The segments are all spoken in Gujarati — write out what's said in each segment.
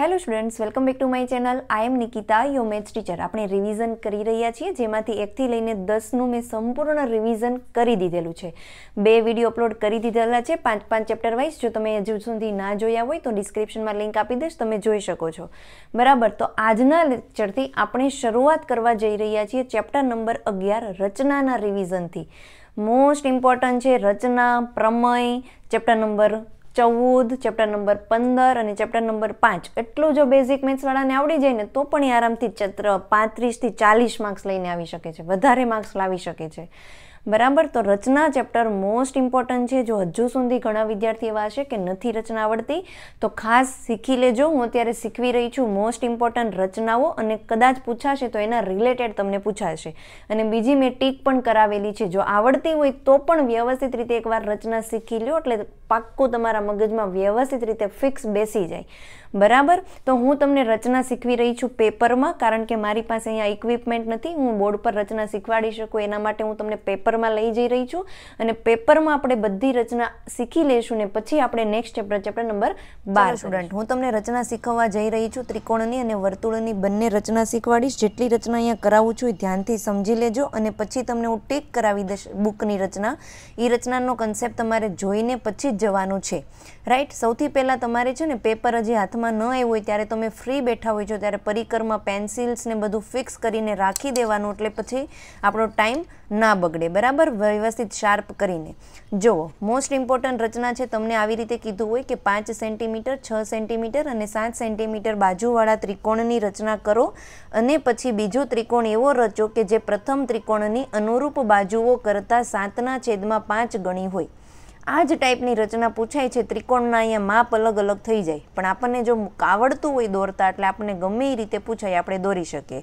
hello students welcome back to my channel I am Nikita your maths teacher આપણે રિવિઝન કરી રહ્યા છીએ જેમાંથી એકથી લઈને દસનું મેં સંપૂર્ણ રિવિઝન કરી દીધેલું છે બે વિડીયો અપલોડ કરી દીધેલા છે પાંચ પાંચ ચેપ્ટર વાઇઝ જો તમે હજુ સુધી ના જોયા હોય તો ડિસ્ક્રિપ્શનમાં લિંક આપી દઈશ તમે જોઈ શકો છો બરાબર તો આજના લેક્ચરથી આપણે શરૂઆત કરવા જઈ રહ્યા છીએ ચેપ્ટર નંબર અગિયાર રચનાના રિવિઝનથી મોસ્ટ ઇમ્પોર્ટન્ટ છે રચના પ્રમય ચેપ્ટર નંબર ચૌદ ચેપ્ટર નંબર પંદર અને ચેપ્ટર નંબર પાંચ એટલું જો બેઝિક મેથ્સવાળાને આવડી જાય ને તો પણ એ આરામથી ચત્ર પાંત્રીસથી ચાલીસ માર્ક્સ લઈને આવી શકે છે વધારે માર્ક્સ લાવી શકે છે બરાબર તો રચના ચેપ્ટર મોસ્ટ ઇમ્પોર્ટન્ટ છે જો હજુ સુધી ઘણા વિદ્યાર્થી એવા છે કે નથી રચના આવડતી તો ખાસ શીખી લેજો હું અત્યારે શીખવી રહી છું મોસ્ટ ઇમ્પોર્ટન્ટ રચનાઓ અને કદાચ પૂછાશે તો એના રિલેટેડ તમને પૂછાશે અને બીજી મેં ટીક પણ કરાવેલી છે જો આવડતી હોય તો પણ વ્યવસ્થિત રીતે એકવાર રચના શીખી લો એટલે પાક્કું તમારા મગજમાં વ્યવસ્થિત રીતે ફિક્સ બેસી જાય બરાબર તો હું તમને રચના શીખવી રહી છું પેપરમાં કારણ કે મારી પાસે અહીંયા ઇક્વિપમેન્ટ નથી હું બોર્ડ પર રચના શીખવાડી શકું એના માટે હું તમને પેપર પેપરમાં લઈ જઈ રહી છું અને પેપરમાં આપણે બધી રચના શીખી લઈશું ને પછી આપણે નેક્સ્ટ ચેપ્ટર ચેપ્ટર નંબર બાર સ્ટુડન્ટ હું તમને રચના શીખવવા જઈ રહી છું ત્રિકોણની અને વર્તુળની બંને રચના શીખવાડીશ જેટલી રચના અહીંયા કરાવું છું એ ધ્યાનથી સમજી લેજો અને પછી તમને હું ટેક કરાવી દઈશ બુકની રચના એ રચનાનો કન્સેપ્ટ તમારે જોઈને પછી જ જવાનું છે રાઈટ સૌથી પહેલાં તમારે છે ને પેપર હજી હાથમાં ન આવ્યું હોય ત્યારે તમે ફ્રી બેઠા હોય છો ત્યારે પરિક્રમા પેન્સિલ્સને બધું ફિક્સ કરીને રાખી દેવાનું એટલે પછી આપણો ટાઈમ ના બગડે બરાબર વ્યવસ્થિત શાર્પ કરીને જુઓ મોસ્ટ ઇમ્પોર્ટન્ટ રચના છે તમને આવી રીતે કીધું હોય કે પાંચ સેન્ટીમીટર છ સેન્ટીમીટર અને સાત સેન્ટીમીટર બાજુવાળા ત્રિકોણની રચના કરો અને પછી બીજો ત્રિકોણ એવો રચો કે જે પ્રથમ ત્રિકોણની અનુરૂપ બાજુઓ કરતાં સાતના છેદમાં પાંચ ગણી હોય આ જ ટાઈપની રચના પૂછાય છે ત્રિકોણના અહીંયા માપ અલગ અલગ થઈ જાય પણ આપણને જો આવડતું હોય દોરતા એટલે આપણને ગમે એ રીતે પૂછાય આપણે દોરી શકીએ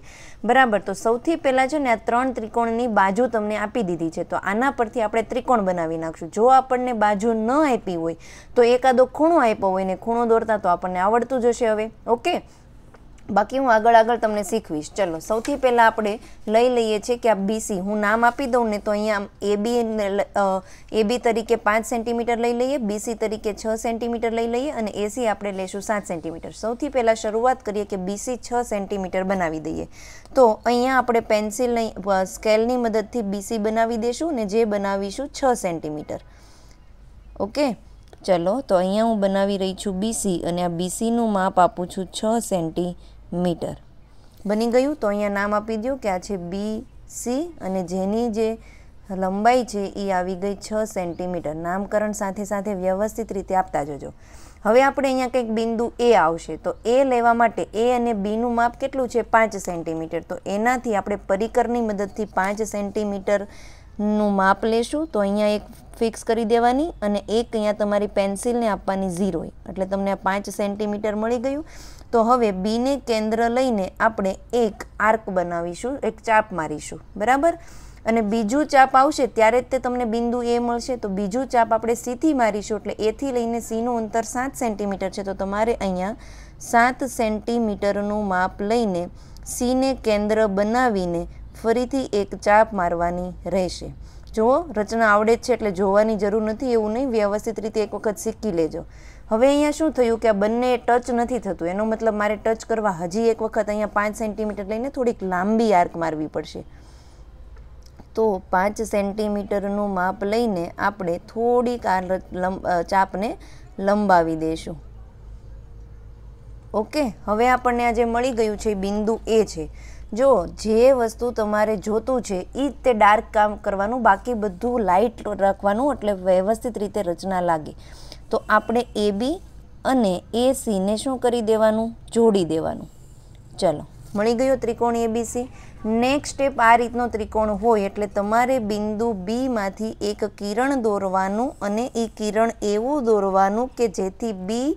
બરાબર તો સૌથી પહેલાં છે ને આ ત્રણ ત્રિકોણની બાજુ તમને આપી દીધી છે તો આના પરથી આપણે ત્રિકોણ બનાવી નાખશું જો આપણને બાજુ ન આપી હોય તો એકાદો ખૂણો આપ્યો હોય ને ખૂણો દોરતા તો આપણને આવડતું જશે હવે ઓકે બાકી હું આગળ આગળ તમને શીખવીશ ચલો સૌથી પહેલાં આપણે લઈ લઈએ છીએ કે આ બીસી હું નામ આપી દઉં ને તો અહીંયા એ બી એ બી તરીકે પાંચ સેન્ટીમીટર લઈ લઈએ બીસી તરીકે છ સેન્ટીમીટર લઈ લઈએ અને એસી આપણે લઈશું સાત સેન્ટીમીટર સૌથી પહેલાં શરૂઆત કરીએ કે બીસી છ સેન્ટીમીટર બનાવી દઈએ તો અહીંયા આપણે પેન્સિલ સ્કેલની મદદથી બીસી બનાવી દઈશું ને જે બનાવીશું છ સેન્ટીમીટર ઓકે ચલો તો અહીંયા હું બનાવી રહી છું બીસી અને આ બીસીનું માપ આપું છું છ સેન્ટી મીટર બની ગયું તો અહીંયા નામ આપી દો કે આ છે બી સી અને જેની જે લંબાઈ છે એ આવી ગઈ છ સેન્ટીમીટર નામકરણ સાથે સાથે વ્યવસ્થિત રીતે આપતા જજો હવે આપણે અહીંયા કંઈક બિંદુ એ આવશે તો એ લેવા માટે એ અને બીનું માપ કેટલું છે પાંચ સેન્ટીમીટર તો એનાથી આપણે પરિકરની મદદથી પાંચ સેન્ટીમીટરનું માપ લેશું તો અહીંયા એક ફિક્સ કરી દેવાની અને એક અહીંયા તમારી પેન્સિલને આપવાની ઝીરો એટલે તમને આ પાંચ સેન્ટીમીટર મળી ગયું તો હવે બીને કેન્દ્ર લઈને આપણે એક આર્ક બનાવીશું એક ચાપ મારીશું બરાબર અને બીજું ચાપ આવશે ત્યારે જ તે તમને બિંદુ એ મળશે તો બીજું ચાપ આપણે સીથી મારીશું એટલે એથી લઈને સીનું અંતર સાત સેન્ટીમીટર છે તો તમારે અહીંયા સાત સેન્ટીમીટરનું માપ લઈને સીને કેન્દ્ર બનાવીને ફરીથી એક ચાપ મારવાની રહેશે જુઓ રચના આવડે જ છે એટલે જોવાની જરૂર નથી એવું નહીં વ્યવસ્થિત રીતે એક વખત શીખી લેજો હવે અહીંયા શું થયું કે આ બંને ટચ નથી થતું એનો મતલબ મારે ટચ કરવા હજી એક વખત અહીંયા પાંચ સેન્ટીમીટર લઈને થોડીક લાંબી આર્ક મારવી પડશે તો પાંચ સેન્ટીમીટરનું માપ લઈને આપણે થોડીક આ ચાપને લંબાવી દઈશું ઓકે હવે આપણને આ જે મળી ગયું છે બિંદુ એ છે જો જે વસ્તુ તમારે જોતું છે એ જ તે ડાર્ક કામ કરવાનું બાકી બધું લાઇટ રાખવાનું એટલે વ્યવસ્થિત રીતે રચના લાગે તો આપણે એ બી અને એ સીને શું કરી દેવાનું જોડી દેવાનું ચલો મળી ગયો ત્રિકોણ એબીસી નેક્સ્ટ સ્ટેપ આ રીતનો ત્રિકોણ હોય એટલે તમારે બિંદુ બીમાંથી એક કિરણ દોરવાનું અને એ કિરણ એવું દોરવાનું કે જેથી બી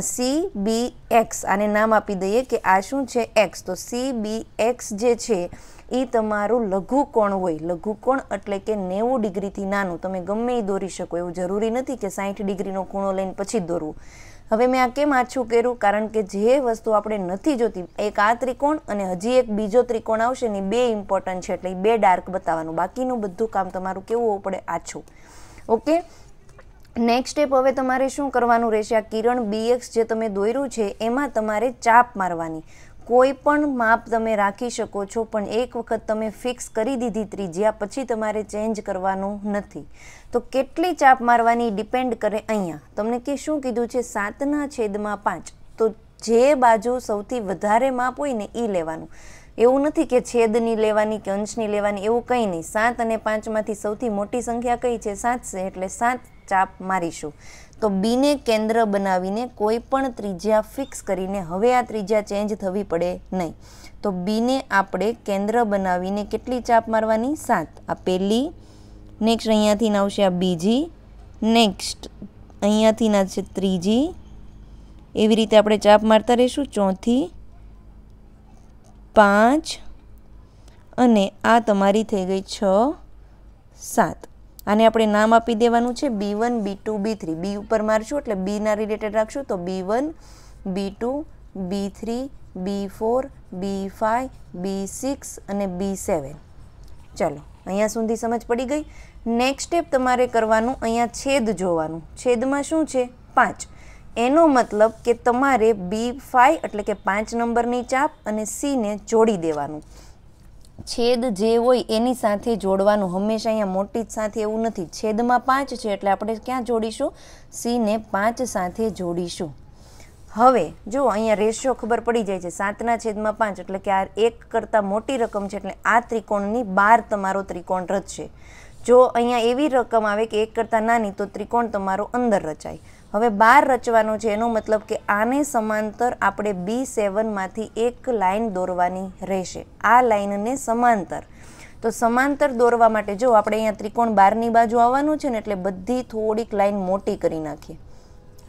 સી બી એક્સ આને નામ આપી દઈએ કે આ શું છે એક્સ તો સી બી એક્સ જે છે એ તમારું લઘુકોણ હોય લઘુકોણ એટલે કે નેવું ડિગ્રીથી નાનું તમે ગમે એ દોરી શકો એવું જરૂરી નથી કે સાઠ ડિગ્રીનો ખૂણો લઈને પછી દોરવું હવે મેં આ કેમ આછું કર્યું કારણ કે જે વસ્તુ આપણે નથી જોતી એક આ ત્રિકોણ અને હજી એક બીજો ત્રિકોણ આવશે ને બે ઇમ્પોર્ટન્ટ છે એટલે બે ડાર્ક બતાવવાનું બાકીનું બધું કામ તમારું કેવું હોવું પડે આછું ઓકે નેક્સ્ટ સ્ટેપ હવે તમારે શું કરવાનું રહેશે આ કિરણ બીએક્સ જે તમે દોર્યું છે એમાં તમારે ચાપ મારવાની કોઈ પણ માપ તમે રાખી શકો છો પણ એક વખત તમે ફિક્સ કરી દીધી ત્રિજ્યા પછી તમારે ચેન્જ કરવાનું નથી તો કેટલી ચાપ મારવાની ડિપેન્ડ કરે અહીંયા તમને કે શું કીધું છે સાતના છેદમાં પાંચ તો જે બાજુ સૌથી વધારે માપ હોય ને એ લેવાનું એવું નથી કે છેદની લેવાની કે અંશની લેવાની એવું કંઈ નહીં સાત અને પાંચમાંથી સૌથી મોટી સંખ્યા કઈ છે સાત છે એટલે સાત ચાપ મારીશું તો બીને કેન્દ્ર બનાવીને કોઈ પણ ત્રિજ્યા ફિક્સ કરીને હવે આ ત્રિજ્યા ચેન્જ થવી પડે નહીં તો બીને આપણે કેન્દ્ર બનાવીને કેટલી ચાપ મારવાની સાત આ પહેલી નેક્સ્ટ અહીંયાથી આવશે આ બીજી નેક્સ્ટ અહીંયાથી છે ત્રીજી એવી રીતે આપણે ચાપ મારતા રહીશું ચોથી પાંચ અને આ તમારી થઈ ગઈ છ સાત આને આપણે નામ આપી દેવાનું છે B one B two B three B ઉપર મારશું એટલે બીના રિલેટેડ રાખશું તો B one B two B three B four B five B six અને બી સેવન ચાલો અહીંયા સુધી સમજ પડી ગઈ નેક્સ્ટ સ્ટેપ તમારે કરવાનું અહીંયા છેદ જોવાનું છેદમાં શું છે પાંચ એનો મતલબ કે તમારે બી ફાઇવ એટલે કે પાંચ નંબરની ચાપ અને સીને જોડી દેવાનું છેદ જે હોય એની સાથે જોડવાનું હંમેશા અહીંયા મોટી જ સાથે એવું નથી છેદમાં પાંચ છે એટલે આપણે ક્યાં જોડીશું સીને પાંચ સાથે જોડીશું હવે જો અહીંયા રેશિયો ખબર પડી જાય છે સાતના છેદમાં પાંચ એટલે કે આ એક કરતાં મોટી રકમ છે એટલે આ ત્રિકોણની બહાર તમારો ત્રિકોણ રચશે જો અહીંયા એવી રકમ આવે કે એક કરતાં નાની તો ત્રિકોણ તમારો અંદર રચાય હવે બાર રચવાનો છે એનો મતલબ કે આને સમાંતર આપણે બી સેવનમાંથી એક લાઈન દોરવાની રહેશે આ લાઇનને સમાંતર તો સમાંતર દોરવા માટે જો આપણે અહીંયા ત્રિકોણ બારની બાજુ આવવાનું છે ને એટલે બધી થોડીક લાઇન મોટી કરી નાખીએ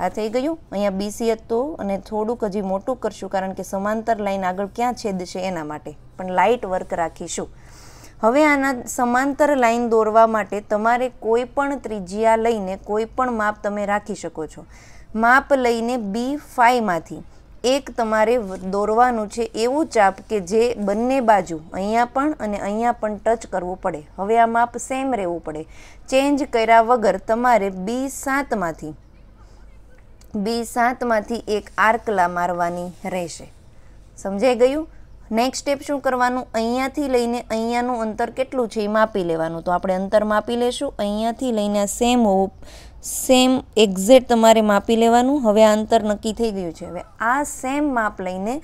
આ થઈ ગયું અહીંયા બીસી હતું અને થોડુંક હજી મોટું કરશું કારણ કે સમાંતર લાઇન આગળ ક્યાં છેદશે એના માટે પણ લાઇટ વર્ક રાખીશું હવે આના સમાંતર લાઈન દોરવા માટે તમારે કોઈ પણ ત્રિજ્યા લઈને કોઈ પણ માપ તમે રાખી શકો છો માપ લઈને બી ફાઈમાંથી એક તમારે દોરવાનું છે એવું ચાપ કે જે બંને બાજુ અહીંયા પણ અને અહીંયા પણ ટચ કરવું પડે હવે આ માપ સેમ રહેવું પડે ચેન્જ કર્યા વગર તમારે બી સાતમાંથી બી સાતમાંથી એક આર્કલા મારવાની રહેશે સમજાઈ ગયું નેક્સ્ટ સ્ટેપ શું કરવાનું અહીંયાથી લઈને અહીંયાનું અંતર કેટલું છે એ માપી લેવાનું તો આપણે અંતર માપી લેશું અહીંયાથી લઈને સેમ હોવું સેમ એક્ઝેક્ટ તમારે માપી લેવાનું હવે આ અંતર નક્કી થઈ ગયું છે હવે આ સેમ માપ લઈને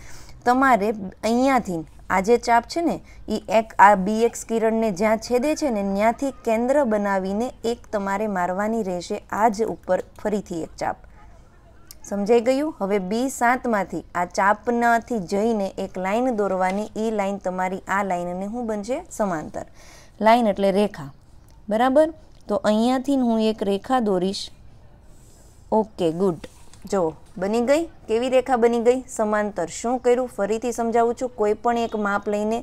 તમારે અહીંયાથી આ જે ચાપ છે ને એ એક આ બી એક્સ કિરણને જ્યાં છેદે છે ને ત્યાંથી કેન્દ્ર બનાવીને એક તમારે મારવાની રહેશે આ જ ઉપર ફરીથી એક ચાપ સમજાઈ ગયું હવે બી સાતમાંથી આ ચાપનાથી જઈને એક લાઈન દોરવાની એ લાઈન તમારી આ લાઈનને હું બનશે સમાંતર લાઇન એટલે રેખા બરાબર તો અહીંયાથી હું એક રેખા દોરીશ ઓકે ગુડ જો બની ગઈ કેવી રેખા બની ગઈ સમાંતર શું કર્યું ફરીથી સમજાવું છું કોઈ પણ એક માપ લઈને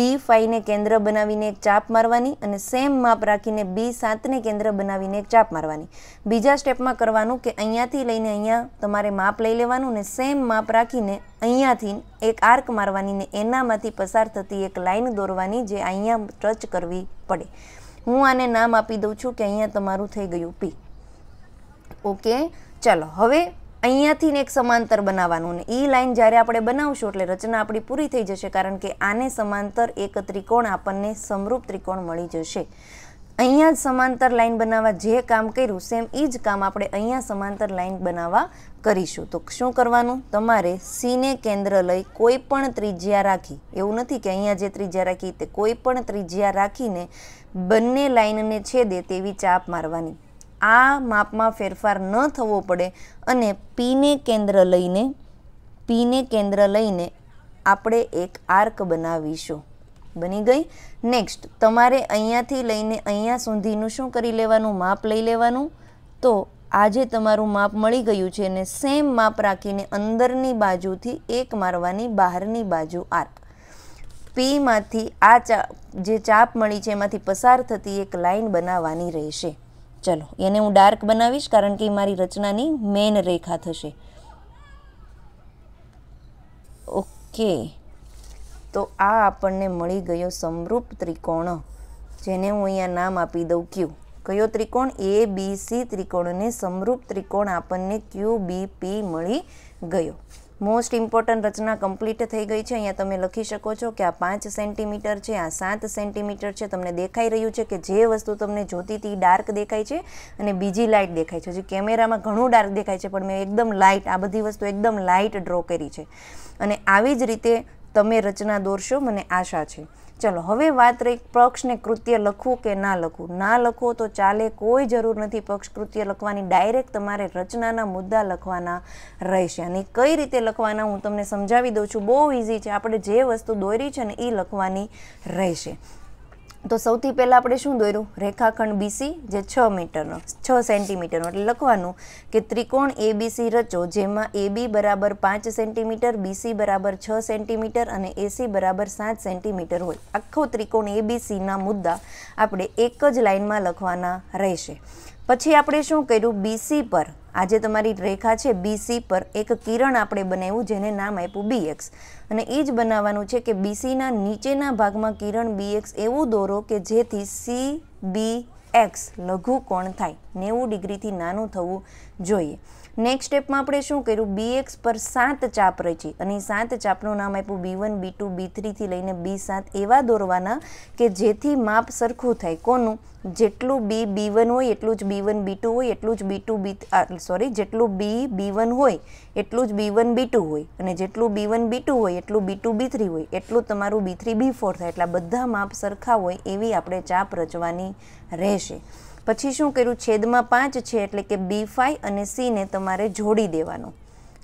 બી ફાઈવને કેન્દ્ર બનાવીને એક ચાપ મારવાની અને સેમ માપ રાખીને બી સાતને કેન્દ્ર બનાવીને એક ચાપ મારવાની બીજા સ્ટેપમાં કરવાનું કે અહીંયાથી લઈને અહીંયા તમારે માપ લઈ લેવાનું ને સેમ માપ રાખીને અહીંયાથી એક આર્ક મારવાની ને એનામાંથી પસાર થતી એક લાઈન દોરવાની જે અહીંયા ટચ કરવી પડે હું આને નામ આપી દઉં છું કે અહીંયા તમારું થઈ ગયું પી ઓકે ચાલો હવે અહીંયાથીને એક સમાંતર બનાવવાનું ને એ લાઈન જ્યારે આપણે બનાવશું એટલે રચના આપણી પૂરી થઈ જશે કારણ કે આને સમાંતર એક ત્રિકોણ આપણને સમરૂપ ત્રિકોણ મળી જશે અહીંયા જ સમાંતર લાઈન બનાવવા જે કામ કર્યું સેમ એ જ કામ આપણે અહીંયા સમાંતર લાઈન બનાવવા કરીશું તો શું કરવાનું તમારે સીને કેન્દ્ર લઈ કોઈ પણ ત્રિજ્યા રાખી એવું નથી કે અહીંયા જે ત્રિજ્યા રાખી તે કોઈ પણ ત્રિજ્યા રાખીને બંને લાઈનને છેદે તેવી ચાપ મારવાની આ માપમાં ફેરફાર ન થવો પડે અને પીને કેન્દ્ર લઈને પીને કેન્દ્ર લઈને આપણે એક આર્ક બનાવીશું બની ગઈ નેક્સ્ટ તમારે અહીંયાથી લઈને અહીંયા સુધીનું શું કરી લેવાનું માપ લઈ લેવાનું તો આજે તમારું માપ મળી ગયું છે અને સેમ માપ રાખીને અંદરની બાજુથી એક મારવાની બહારની બાજુ આર્ક પીમાંથી આ ચા જે ચાપ મળી છે એમાંથી પસાર થતી એક લાઈન બનાવવાની રહેશે ચલો એને હું ડાર્ક બનાવીશ કારણ કે એ મારી રચનાની મેન રેખા થશે ઓકે તો આ આપણને મળી ગયો સમરૂપ ત્રિકોણ જેને હું અહીંયા નામ આપી દઉં ક્યુ કયો ત્રિકોણ એ બી સી ત્રિકોણને સમરૂપ ત્રિકોણ આપણને ક્યુ બી પી મળી ગયો મોસ્ટ ઇમ્પોર્ટન્ટ રચના કમ્પ્લીટ થઈ ગઈ છે અહીંયા તમે લખી શકો છો કે આ પાંચ સેન્ટીમીટર છે આ સાત સેન્ટીમીટર છે તમને દેખાઈ રહ્યું છે કે જે વસ્તુ તમને જોતી હતી ડાર્ક દેખાય છે અને બીજી લાઇટ દેખાય છે હજી કેમેરામાં ઘણું ડાર્ક દેખાય છે પણ મેં એકદમ લાઇટ આ બધી વસ્તુ એકદમ લાઇટ ડ્રો કરી છે અને આવી જ રીતે તમે રચના દોરશો મને આશા છે ચાલો હવે વાત રહી પક્ષને કૃત્ય લખવું કે ના લખવું ના લખો તો ચાલે કોઈ જરૂર નથી પક્ષ કૃત્ય લખવાની ડાયરેક્ટ તમારે રચનાના મુદ્દા લખવાના રહેશે અને કઈ રીતે લખવાના હું તમને સમજાવી દઉં છું બહુ ઇઝી છે આપણે જે વસ્તુ દોરી છે ને એ લખવાની રહેશે તો સૌથી પહેલાં આપણે શું દોર્યું રેખાખંડ બીસી જે છ મીટરનો છ સેન્ટીમીટરનો એટલે લખવાનું કે ત્રિકોણ એબીસી રચો જેમાં એબી બરાબર પાંચ સેન્ટીમીટર બીસી બરાબર છ સેન્ટીમીટર અને એસી બરાબર સાત સેન્ટીમીટર હોય આખો ત્રિકોણ એબીસીના મુદ્દા આપણે એક જ લાઇનમાં લખવાના રહેશે પછી આપણે શું કર્યું બીસી પર આજે તમારી રેખા છે બીસી પર એક કિરણ આપણે બનાવ્યું જેને નામ આપ્યું બીએક્સ અને એ જ બનાવવાનું છે કે બીસીના નીચેના ભાગમાં કિરણ બીએક્સ એવું દોરો કે જેથી સી બી એક્સ લઘુ કોણ થાય નેવું ડિગ્રીથી નાનું થવું જોઈએ નેક્સ્ટ સ્ટેપમાં આપણે શું કર્યું બી એક્સ પર સાત ચાપ રચી અને સાત ચાપનું નામ આપ્યું બી વન બી ટુ બી થ્રીથી લઈને બી સાત એવા દોરવાના કે જેથી માપ સરખું થાય કોનું જેટલું બી બી વન હોય એટલું જ બી વન બી ટુ હોય એટલું જ બી ટુ બી સોરી જેટલું બી બી વન હોય એટલું જ બી વન બી ટુ હોય અને જેટલું બી વન બી ટુ હોય એટલું બી ટુ બી થ્રી હોય એટલું તમારું બી થ્રી બી ફોર થાય એટલા બધા માપ સરખા હોય એવી આપણે ચાપ રચવાની રહેશે પછી શું કર્યું છેદમાં પાંચ છે એટલે કે બી ફાઈવ અને સીને તમારે જોડી દેવાનું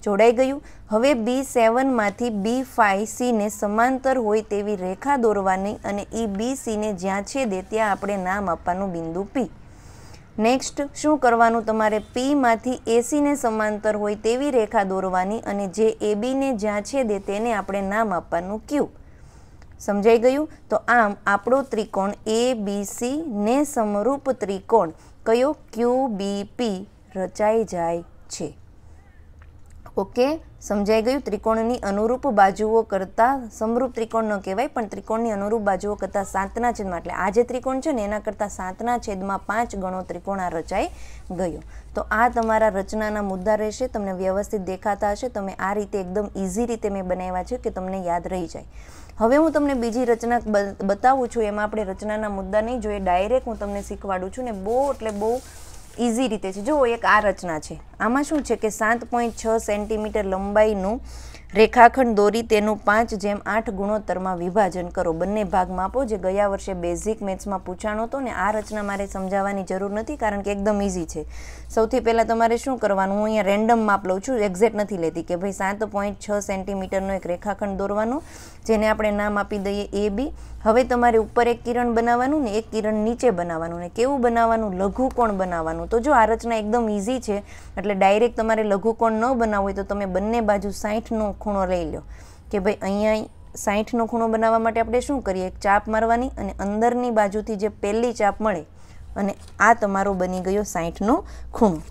જોડાઈ ગયું હવે બી સેવનમાંથી બી ફાઈવ સીને સમાંતર હોય તેવી રેખા દોરવાની અને એ બી સીને જ્યાં છેદે ત્યાં આપણે નામ આપવાનું બિંદુ પી નેક્સ્ટ શું કરવાનું તમારે પીમાંથી એસીને સમાંતર હોય તેવી રેખા દોરવાની અને જે એબીને જ્યાં છેદે તેને આપણે નામ આપવાનું ક્યુ સમજાઈ ગયું તો આમ આપણો ત્રિકોણ એ બી સી ને સમરૂપ ત્રિકોણ કયો ક્યુ બી પી રચાઈ જાય છે ઓકે સમજાઈ ગયું ત્રિકોણની અનુરૂપ બાજુઓ કરતાં સમરૂપ ત્રિકોણ ન કહેવાય પણ ત્રિકોણની અનુરૂપ બાજુઓ કરતાં સાતના છેદમાં એટલે આ જે ત્રિકોણ છે ને એના કરતાં સાતના છેદમાં પાંચ ગણો ત્રિકોણ આ રચાઈ ગયો તો આ તમારા રચનાના મુદ્દા રહેશે તમને વ્યવસ્થિત દેખાતા હશે તમે આ રીતે એકદમ ઇઝી રીતે મેં બનાવ્યા છે કે તમને યાદ રહી જાય હવે હું તમને બીજી રચના બતાવું છું એમાં આપણે રચનાના મુદ્દા નહીં જોઈએ ડાયરેક્ટ હું તમને શીખવાડું છું ને બહુ એટલે બહુ ઇઝી રીતે છે જુઓ એક આ રચના છે આમાં શું છે કે સાત પોઈન્ટ છ સેન્ટીમીટર લંબાઈનું રેખાખંડ દોરી તેનું પાંચ જેમ આઠ ગુણોત્તરમાં વિભાજન કરો બંને ભાગ માપો જે ગયા વર્ષે બેઝિક મેથ્સમાં પૂછાણો હતો ને આ રચના મારે સમજાવવાની જરૂર નથી કારણ કે એકદમ ઇઝી છે સૌથી પહેલાં તમારે શું કરવાનું હું અહીંયા રેન્ડમ માપ લઉં છું એક્ઝેક્ટ નથી લેતી કે ભાઈ સાત પોઈન્ટ છ સેન્ટીમીટરનો એક રેખાખંડ દોરવાનું જેને આપણે નામ આપી દઈએ એ બી હવે તમારે ઉપર એક કિરણ બનાવવાનું ને એક કિરણ નીચે બનાવવાનું ને કેવું બનાવવાનું લઘુકોણ બનાવવાનું તો જો આ રચના એકદમ ઇઝી છે એટલે ડાયરેક્ટ તમારે લઘુકોણ ન બનાવવું હોય તો તમે બંને બાજુ સાઠનો ખૂણો લઈ લો કે ભાઈ અહીંયા સાઠનો ખૂણો બનાવવા માટે આપણે શું કરીએ ચાપ મારવાની અને અંદરની બાજુથી જે પહેલી ચાપ મળે અને આ તમારો બની ગયો સાઠનો ખૂણો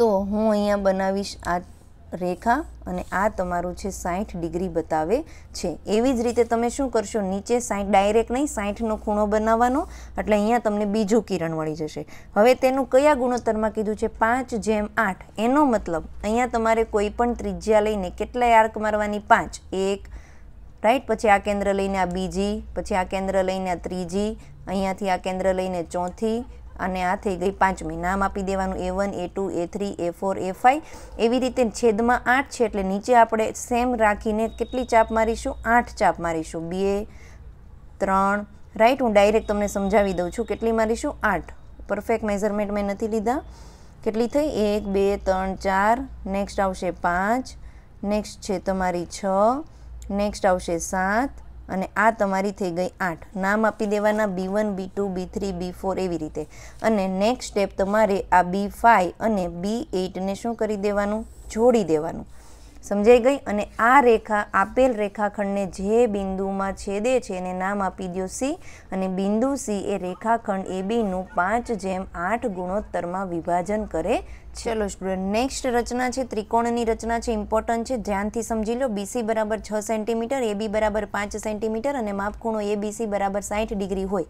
તો હું અહીંયા બનાવીશ આ રેખા અને આ તમારું છે સાઠ ડિગ્રી બતાવે છે એવી જ રીતે તમે શું કરશો નીચે સાઠ ડાયરેક્ટ નહીં સાઠનો ખૂણો બનાવવાનો એટલે અહીંયા તમને બીજું કિરણ મળી જશે હવે તેનું કયા ગુણોત્તરમાં કીધું છે પાંચ જેમ આઠ એનો મતલબ અહીંયા તમારે કોઈ પણ ત્રિજ્યા લઈને કેટલાય આર્ક મારવાની પાંચ એક રાઈટ પછી આ કેન્દ્ર લઈને આ બીજી પછી આ કેન્દ્ર લઈને આ ત્રીજી અહીંયાથી આ કેન્દ્ર લઈને ચોથી અને આ થઈ ગઈ પાંચમી નામ આપી દેવાનું A one A two A three A four A five એવી રીતે છેદમાં આઠ છે એટલે નીચે આપણે સેમ રાખીને કેટલી ચાપ મારીશું આઠ ચાપ મારીશું બે ત્રણ રાઈટ હું ડાયરેક્ટ તમને સમજાવી દઉં છું કેટલી મારીશું આઠ પરફેક્ટ મેઝરમેન્ટ મેં નથી લીધા કેટલી થઈ એક બે ત્રણ ચાર નેક્સ્ટ આવશે પાંચ નેક્સ્ટ છે તમારી છ નેક્સ્ટ આવશે સાત અને આ તમારી થઈ ગઈ આઠ નામ આપી દેવાના B one B two B three B four એવી રીતે અને નેક્સ્ટ સ્ટેપ તમારે આ બી ફાઇવ અને બી એઇટને શું કરી દેવાનું જોડી દેવાનું સમજાઈ ગઈ અને આ રેખા આપેલ રેખાખંડને જે બિંદુમાં છેદે છે એને નામ આપી દો સી અને બિંદુ સી એ રેખાખંડ એ બીનું પાંચ જેમ આઠ ગુણોત્તરમાં વિભાજન કરે છે ચલો સ્ટુડન્ટ નેક્સ્ટ રચના છે ત્રિકોણની રચના છે ઇમ્પોર્ટન્ટ છે ધ્યાનથી સમજી લો બીસી બરાબર છ સેન્ટીમીટર એ બી બરાબર પાંચ સેન્ટીમીટર અને માપખૂણો એ બીસી બરાબર સાઠ ડિગ્રી હોય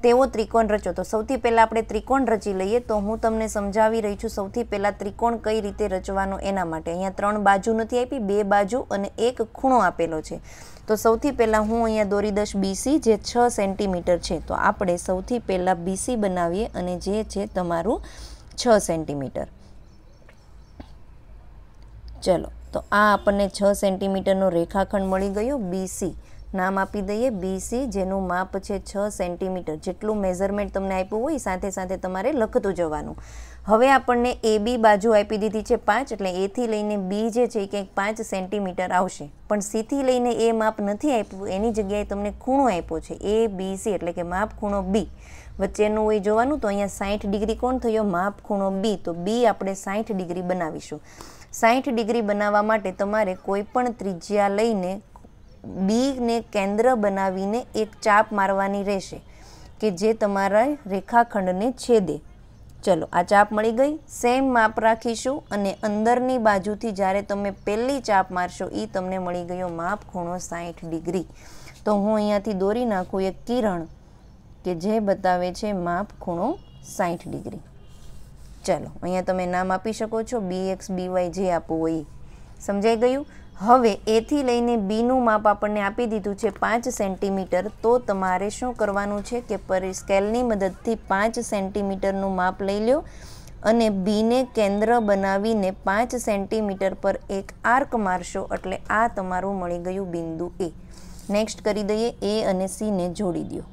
તેવો ત્રિકોણ રચો તો સૌથી પહેલાં આપણે ત્રિકોણ રચી લઈએ તો હું તમને સમજાવી રહી છું સૌથી પહેલાં ત્રિકોણ કઈ રીતે રચવાનો એના માટે અહીંયા ત્રણ બાજુ નથી આપી બે બાજુ અને એક ખૂણો આપેલો છે તો સૌથી પહેલાં હું અહીંયા દોરી દશ બીસી જે છ સેન્ટીમીટર છે તો આપણે સૌથી પહેલાં બીસી બનાવીએ અને જે છે તમારું છ સેન્ટીમીટર ચલો તો આ આપણને છ સેન્ટીમીટરનો રેખાખંડ મળી ગયો બીસી નામ આપી દઈએ બીસી જેનું માપ છે છ સેન્ટીમીટર જેટલું મેઝરમેન્ટ તમને આપ્યું હોય સાથે સાથે તમારે લખતું જવાનું હવે આપણને એ બી બાજુ આપી દીધી છે પાંચ એટલે એથી લઈને બી જે છે એ ક્યાંક પાંચ સેન્ટીમીટર આવશે પણ સીથી લઈને એ માપ નથી આપ્યું એની જગ્યાએ તમને ખૂણો આપ્યો છે એ બી સી એટલે કે માપ ખૂણો બી વચ્ચેનું એ જોવાનું તો અહીંયા સાઠ ડિગ્રી કોણ થયો માપ ખૂણો બી તો બી આપણે સાઠ ડિગ્રી બનાવીશું સાઠ ડિગ્રી બનાવવા માટે તમારે કોઈ પણ ત્રિજ્યા લઈને બીને કેન્દ્ર બનાવીને એક ચાપ મારવાની રહેશે કે જે તમારા રેખાખંડને છેદે ચલો આ ચાપ મળી ગઈ સેમ માપ રાખીશું અને અંદરની બાજુથી જ્યારે તમે પહેલી ચાપ મારશો એ તમને મળી ગયો માપ ખૂણો સાઠ ડિગ્રી તો હું અહીંયાથી દોરી નાખું એક કિરણ કે જે બતાવે છે માપ ખૂણો સાઠ ડિગ્રી ચલો અહીંયા તમે નામ આપી શકો છો બી એક્સ બી વાય જે આપવું હોય સમજાઈ ગયું હવે એથી લઈને બીનું માપ આપણને આપી દીધું છે પાંચ સેન્ટીમીટર તો તમારે શું કરવાનું છે કે પર સ્કેલની મદદથી પાંચ સેન્ટીમીટરનું માપ લઈ લો અને બીને કેન્દ્ર બનાવીને પાંચ સેન્ટીમીટર પર એક આર્ક મારશો એટલે આ તમારું મળી ગયું બિંદુ એ નેક્સ્ટ કરી દઈએ એ અને સીને જોડી દો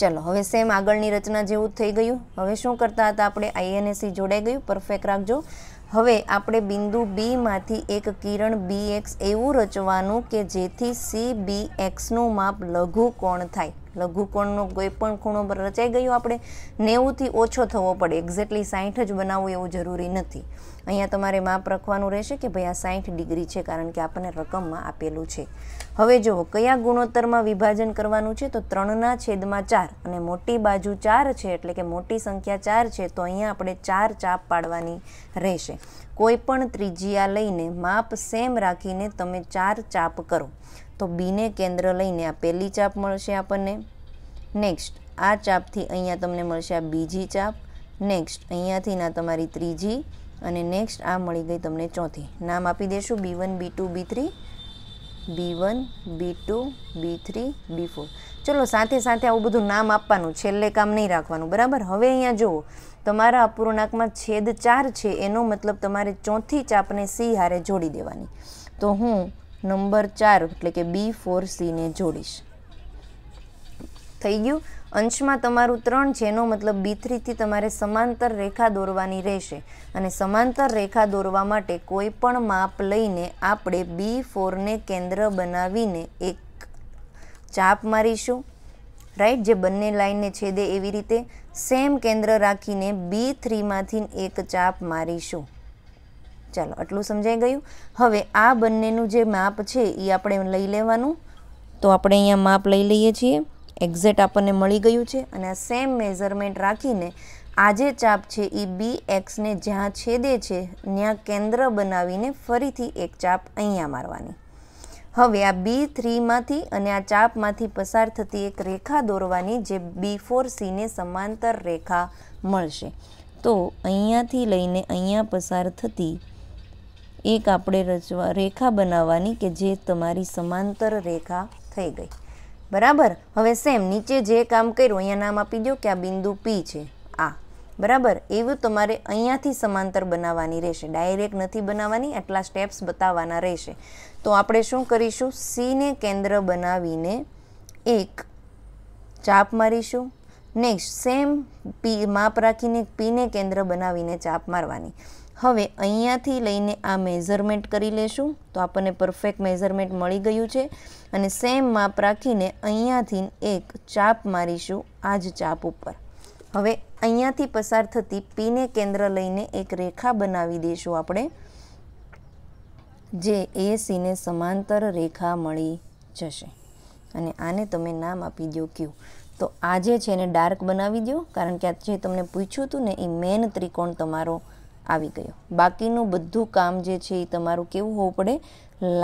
ચલો હવે સેમ આગળની રચના જેવું જ થઈ ગયું હવે શું કરતા હતા આપણે આઈ અને સી જોડાઈ ગયું પરફેક્ટ રાખજો હવે આપણે બિંદુ બીમાંથી એક કિરણ બી એક્સ એવું રચવાનું કે જેથી સી બી એક્સનું માપ લઘુકોણ થાય લઘુકોણનો કોઈ પણ ખૂણો પર રચાઈ ગયો આપણે નેવુંથી ઓછો થવો પડે એક્ઝેક્ટલી સાઠ જ બનાવવું એવું જરૂરી નથી અહીંયા તમારે માપ રાખવાનું રહેશે કે ભાઈ આ સાઠ ડિગ્રી છે કારણ કે આપણને રકમમાં આપેલું છે હવે જુઓ કયા ગુણોત્તરમાં વિભાજન કરવાનું છે તો ત્રણના છેદમાં ચાર અને મોટી બાજુ ચાર છે એટલે કે મોટી સંખ્યા ચાર છે તો અહીંયા આપણે ચાર ચાપ પાડવાની રહેશે કોઈ પણ ત્રિજ્યા લઈને માપ સેમ રાખીને તમે ચાર ચાપ કરો તો બીને કેન્દ્ર લઈને આ પહેલી ચાપ મળશે આપણને નેક્સ્ટ આ ચાપથી અહીંયા તમને મળશે આ બીજી ચાપ નેક્સ્ટ અહીંયાથી ના તમારી ત્રીજી અને નેક્સ્ટ આ મળી ગઈ તમને ચોથી નામ આપી દેશું B one B two B three B one B two B three B four ચલો સાથે સાથે આવું બધું નામ આપવાનું છેલ્લે કામ નહીં રાખવાનું બરાબર હવે અહીંયા જુઓ તમારા અપૂર્ણાંકમાં છેદ ચાર છે એનો મતલબ તમારે ચોથી ચાપને સી હારે જોડી દેવાની તો હું નંબર ચાર એટલે કે બી ફોર સીને જોડીશ થઈ ગયું અંશમાં તમારું ત્રણ જેનો મતલબ બી થ્રીથી તમારે સમાંતર રેખા દોરવાની રહેશે અને સમાંતર રેખા દોરવા માટે કોઈ પણ માપ લઈને આપણે બી ફોરને કેન્દ્ર બનાવીને એક ચાપ મારીશું રાઈટ જે બંને લાઈનને છેદે એવી રીતે સેમ કેન્દ્ર રાખીને બી થ્રીમાંથી એક ચાપ મારીશું ચાલો આટલું સમજાઈ ગયું હવે આ બંનેનું જે માપ છે એ આપણે લઈ લેવાનું તો આપણે અહીંયા માપ લઈ લઈએ છીએ એક્ઝેટ આપણને મળી ગયું છે અને આ સેમ મેઝરમેન્ટ રાખીને આજે ચાપ છે એ બી એક્સને જ્યાં છેદે છે ત્યાં કેન્દ્ર બનાવીને ફરીથી એક ચાપ અહીંયા મારવાની હવે આ બી થ્રીમાંથી અને આ ચાપમાંથી પસાર થતી એક રેખા દોરવાની જે બી ફોર સીને સમાંતર રેખા મળશે તો અહીંયાથી લઈને અહીંયા પસાર થતી એક આપણે રચવા રેખા બનાવવાની કે જે તમારી સમાંતર રેખા થઈ ગઈ બરાબર હવે સેમ નીચે જે કામ કર્યું અહીંયા નામ આપી દો કે આ બિંદુ પી છે આ બરાબર એવું તમારે અહીંયાથી સમાંતર બનાવવાની રહેશે ડાયરેક્ટ નથી બનાવવાની આટલા સ્ટેપ્સ બતાવવાના રહેશે તો આપણે શું કરીશું સીને કેન્દ્ર બનાવીને એક ચાપ મારીશું નેક્સ્ટ સેમ પી માપ રાખીને પીને કેન્દ્ર બનાવીને ચાપ મારવાની હવે અહીંયાથી લઈને આ મેઝરમેન્ટ કરી લેશું તો આપણને પરફેક્ટ મેઝરમેન્ટ મળી ગયું છે અને સેમ માપ રાખીને અહીંયાથી એક ચાપ મારીશું આ જ ચાપ ઉપર હવે અહીંયાથી પસાર થતી પીને કેન્દ્ર લઈને એક રેખા બનાવી દઈશું આપણે જે એસીને સમાંતર રેખા મળી જશે અને આને તમે નામ આપી દો ક્યુ તો આજે છે એને ડાર્ક બનાવી દો કારણ કે આજે તમને પૂછ્યું હતું ને એ મેન ત્રિકોણ તમારો આવી ગયો બાકીનું બધું કામ જે છે એ તમારું કેવું હોવું પડે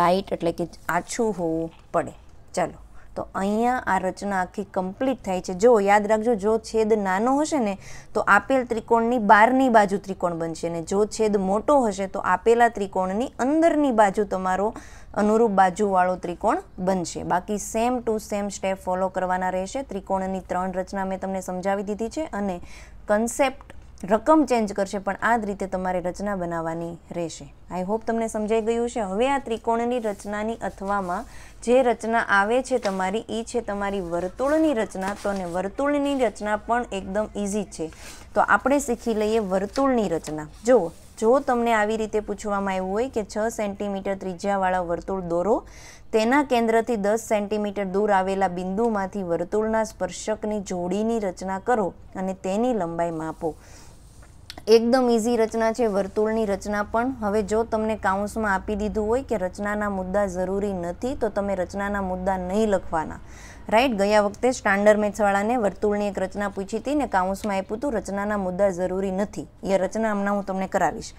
લાઇટ એટલે કે આછું હોવું પડે ચાલો તો અહીંયા આ રચના આખી કમ્પ્લીટ થાય છે જો યાદ રાખજો જો છેદ નાનો હશે ને તો આપેલ ત્રિકોણની બહારની બાજુ ત્રિકોણ બનશે અને જો છેદ મોટો હશે તો આપેલા ત્રિકોણની અંદરની બાજુ તમારો અનુરૂપ બાજુવાળો ત્રિકોણ બનશે બાકી same to same step follow કરવાના રહેશે ત્રિકોણની ત્રણ રચના મેં તમને સમજાવી દીધી છે અને કન્સેપ્ટ રકમ ચેન્જ કરશે પણ આ જ રીતે તમારે રચના બનાવવાની રહેશે આઈ હોપ તમને સમજાઈ ગયું છે હવે આ ત્રિકોણની રચનાની અથવામાં જે રચના આવે છે તમારી એ છે તમારી વર્તુળની રચના તો ને વર્તુળની રચના પણ એકદમ ઇઝી છે તો આપણે શીખી લઈએ વર્તુળની રચના જુઓ જો તમને આવી રીતે પૂછવામાં આવ્યું હોય કે છ સેન્ટીમીટર ત્રિજ્યાવાળા વર્તુળ દોરો તેના કેન્દ્રથી દસ સેન્ટીમીટર દૂર આવેલા બિંદુમાંથી વર્તુળના સ્પર્શકની જોડીની રચના કરો અને તેની લંબાઈ માપો એકદમ ઇઝી રચના છે વર્તુળની રચના પણ હવે જો તમને કાઉન્સમાં આપી દીધું હોય કે રચનાના મુદ્દા જરૂરી નથી તો તમે રચનાના મુદ્દા નહીં લખવાના રાઈટ ગયા વખતે સ્ટાન્ડર્ડ મેથ્સવાળાને વર્તુળની એક રચના પૂછી હતી ને કાઉન્સમાં આપ્યું હતું રચનાના મુદ્દા જરૂરી નથી એ રચના હમણાં હું તમને કરાવીશ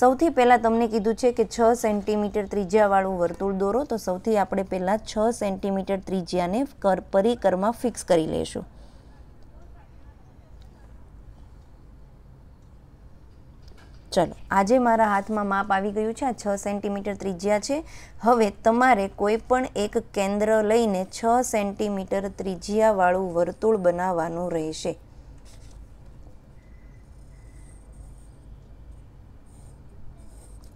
સૌથી પહેલાં તમને કીધું છે કે છ સેન્ટીમીટર ત્રિજ્યાવાળું વર્તુળ દોરો તો સૌથી આપણે પહેલાં છ સેન્ટીમીટર ત્રિજ્યાને પરિકરમાં ફિક્સ કરી લઈશું ચલો આજે મારા હાથમાં માપ આવી ગયું છે આ છ સેન્ટીમીટર ત્રિજ્યા છે હવે તમારે કોઈ પણ એક કેન્દ્ર લઈને છ સેન્ટીમીટર ત્રિજ્યાવાળું વર્તુળ બનાવવાનું રહેશે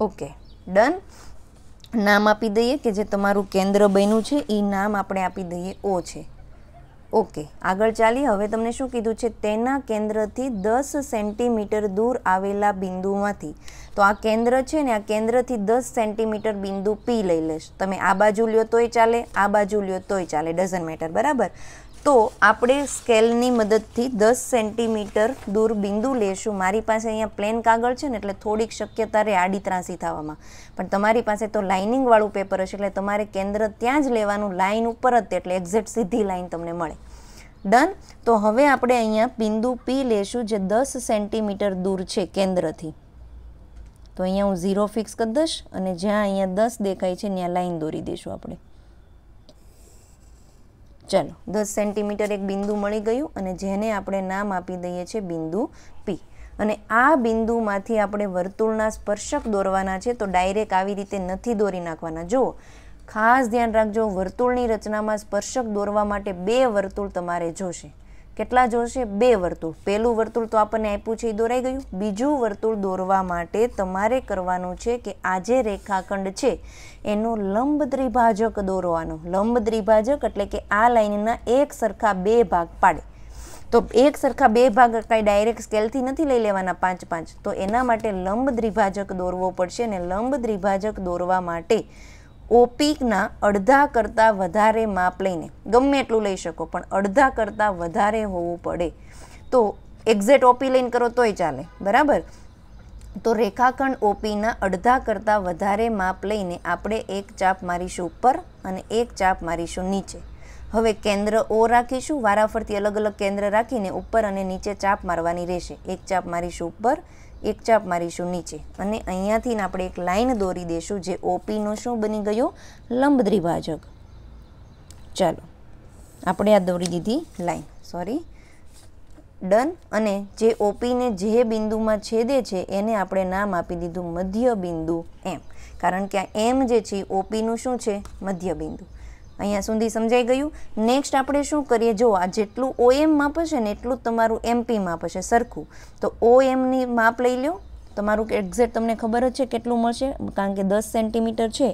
ઓકે ડન નામ આપી દઈએ કે જે તમારું કેન્દ્ર બન્યું છે એ નામ આપણે આપી દઈએ ઓ છે ઓકે આગળ ચાલી હવે તમને શું કીધું છે તેના કેન્દ્રથી દસ સેન્ટીમીટર દૂર આવેલા બિંદુમાંથી તો આ કેન્દ્ર છે ને આ કેન્દ્રથી દસ સેન્ટીમીટર બિંદુ પી લઈ લેશ તમે આ બાજુ લ્યો તોય ચાલે આ બાજુ લ્યો તોય ચાલે ડઝન મેટર બરાબર તો આપણે સ્કેલની મદદથી દસ સેન્ટીમીટર દૂર બિંદુ લેશું મારી પાસે અહીંયા પ્લેન કાગળ છે ને એટલે થોડીક શક્યતા રહે આડી ત્રાસી થવામાં પણ તમારી પાસે તો લાઇનિંગવાળું પેપર હશે એટલે તમારે કેન્દ્ર ત્યાં જ લેવાનું લાઇન ઉપર જ એટલે એક્ઝેક્ટ સીધી લાઇન તમને મળે ડન તો હવે આપણે અહીંયા બિંદુ પી લેશું જે દસ સેન્ટીમીટર દૂર છે કેન્દ્રથી તો અહીંયા હું ઝીરો ફિક્સ કરી દઈશ અને જ્યાં અહીંયા દસ દેખાય છે ત્યાં લાઇન દોરી દઈશું આપણે ચાલો દસ સેન્ટીમીટર એક બિંદુ મળી ગયું અને જેને આપણે નામ આપી દઈએ છીએ બિંદુ પી અને આ બિંદુમાંથી આપણે વર્તુળના સ્પર્શક દોરવાના છે તો ડાયરેક્ટ આવી રીતે નથી દોરી નાખવાના જુઓ ખાસ ધ્યાન રાખજો વર્તુળની રચનામાં સ્પર્શક દોરવા માટે બે વર્તુળ તમારે જોશે કેટલા જોશે બે વર્તુળ પહેલું વર્તુળ તો આપણને આપ્યું છે એ દોરાઈ ગયું બીજું વર્તુળ દોરવા માટે તમારે કરવાનું છે કે આ જે રેખાખંડ છે એનો લંબ દ્વિભાજક દોરવાનો લંબ દ્વિભાજક એટલે કે આ લાઇનના એક સરખા બે ભાગ પાડે તો એક સરખા બે ભાગ કાંઈ ડાયરેક્ટ સ્કેલથી નથી લઈ લેવાના પાંચ પાંચ તો એના માટે લંબ દ્વિભાજક દોરવો પડશે અને લંબ દ્વિભાજક દોરવા માટે ઓપીકના અડધા કરતાં વધારે માપ લઈને ગમે એટલું લઈ શકો પણ અડધા કરતાં વધારે હોવું પડે તો એક્ઝેટ ઓપી લઈને કરો તોય ચાલે બરાબર તો રેખાખંડ ઓપીના અડધા કરતાં વધારે માપ લઈને આપણે એક ચાપ મારીશું ઉપર અને એક ચાપ મારીશું નીચે હવે કેન્દ્ર ઓ રાખીશું વારાફરતી અલગ અલગ કેન્દ્ર રાખીને ઉપર અને નીચે ચાપ મારવાની રહેશે એક ચાપ મારીશું ઉપર એક ચાપ મારીશું નીચે અને અહીંયાથી આપણે એક લાઈન દોરી દઈશું જે ઓપીનો શું બની ગયો લંબ દ્વિભાજક ચાલો આપણે આ દોરી દીધી લાઈન સોરી ડન અને જે ઓપીને જે બિંદુમાં છેદે છે એને આપણે નામ આપી દીધું મધ્ય બિંદુ એમ કારણ કે આ એમ જે છે ઓપીનું શું છે મધ્ય બિંદુ અહીંયા સુધી સમજાઈ ગયું નેક્સ્ટ આપણે શું કરીએ જો આ જેટલું ઓએમ માપ હશે ને એટલું જ તમારું એમપી માપ હશે સરખું તો ઓએમની માપ લઈ લો તમારું એક્ઝેક્ટ તમને ખબર જ છે કેટલું મળશે કારણ કે દસ સેન્ટીમીટર છે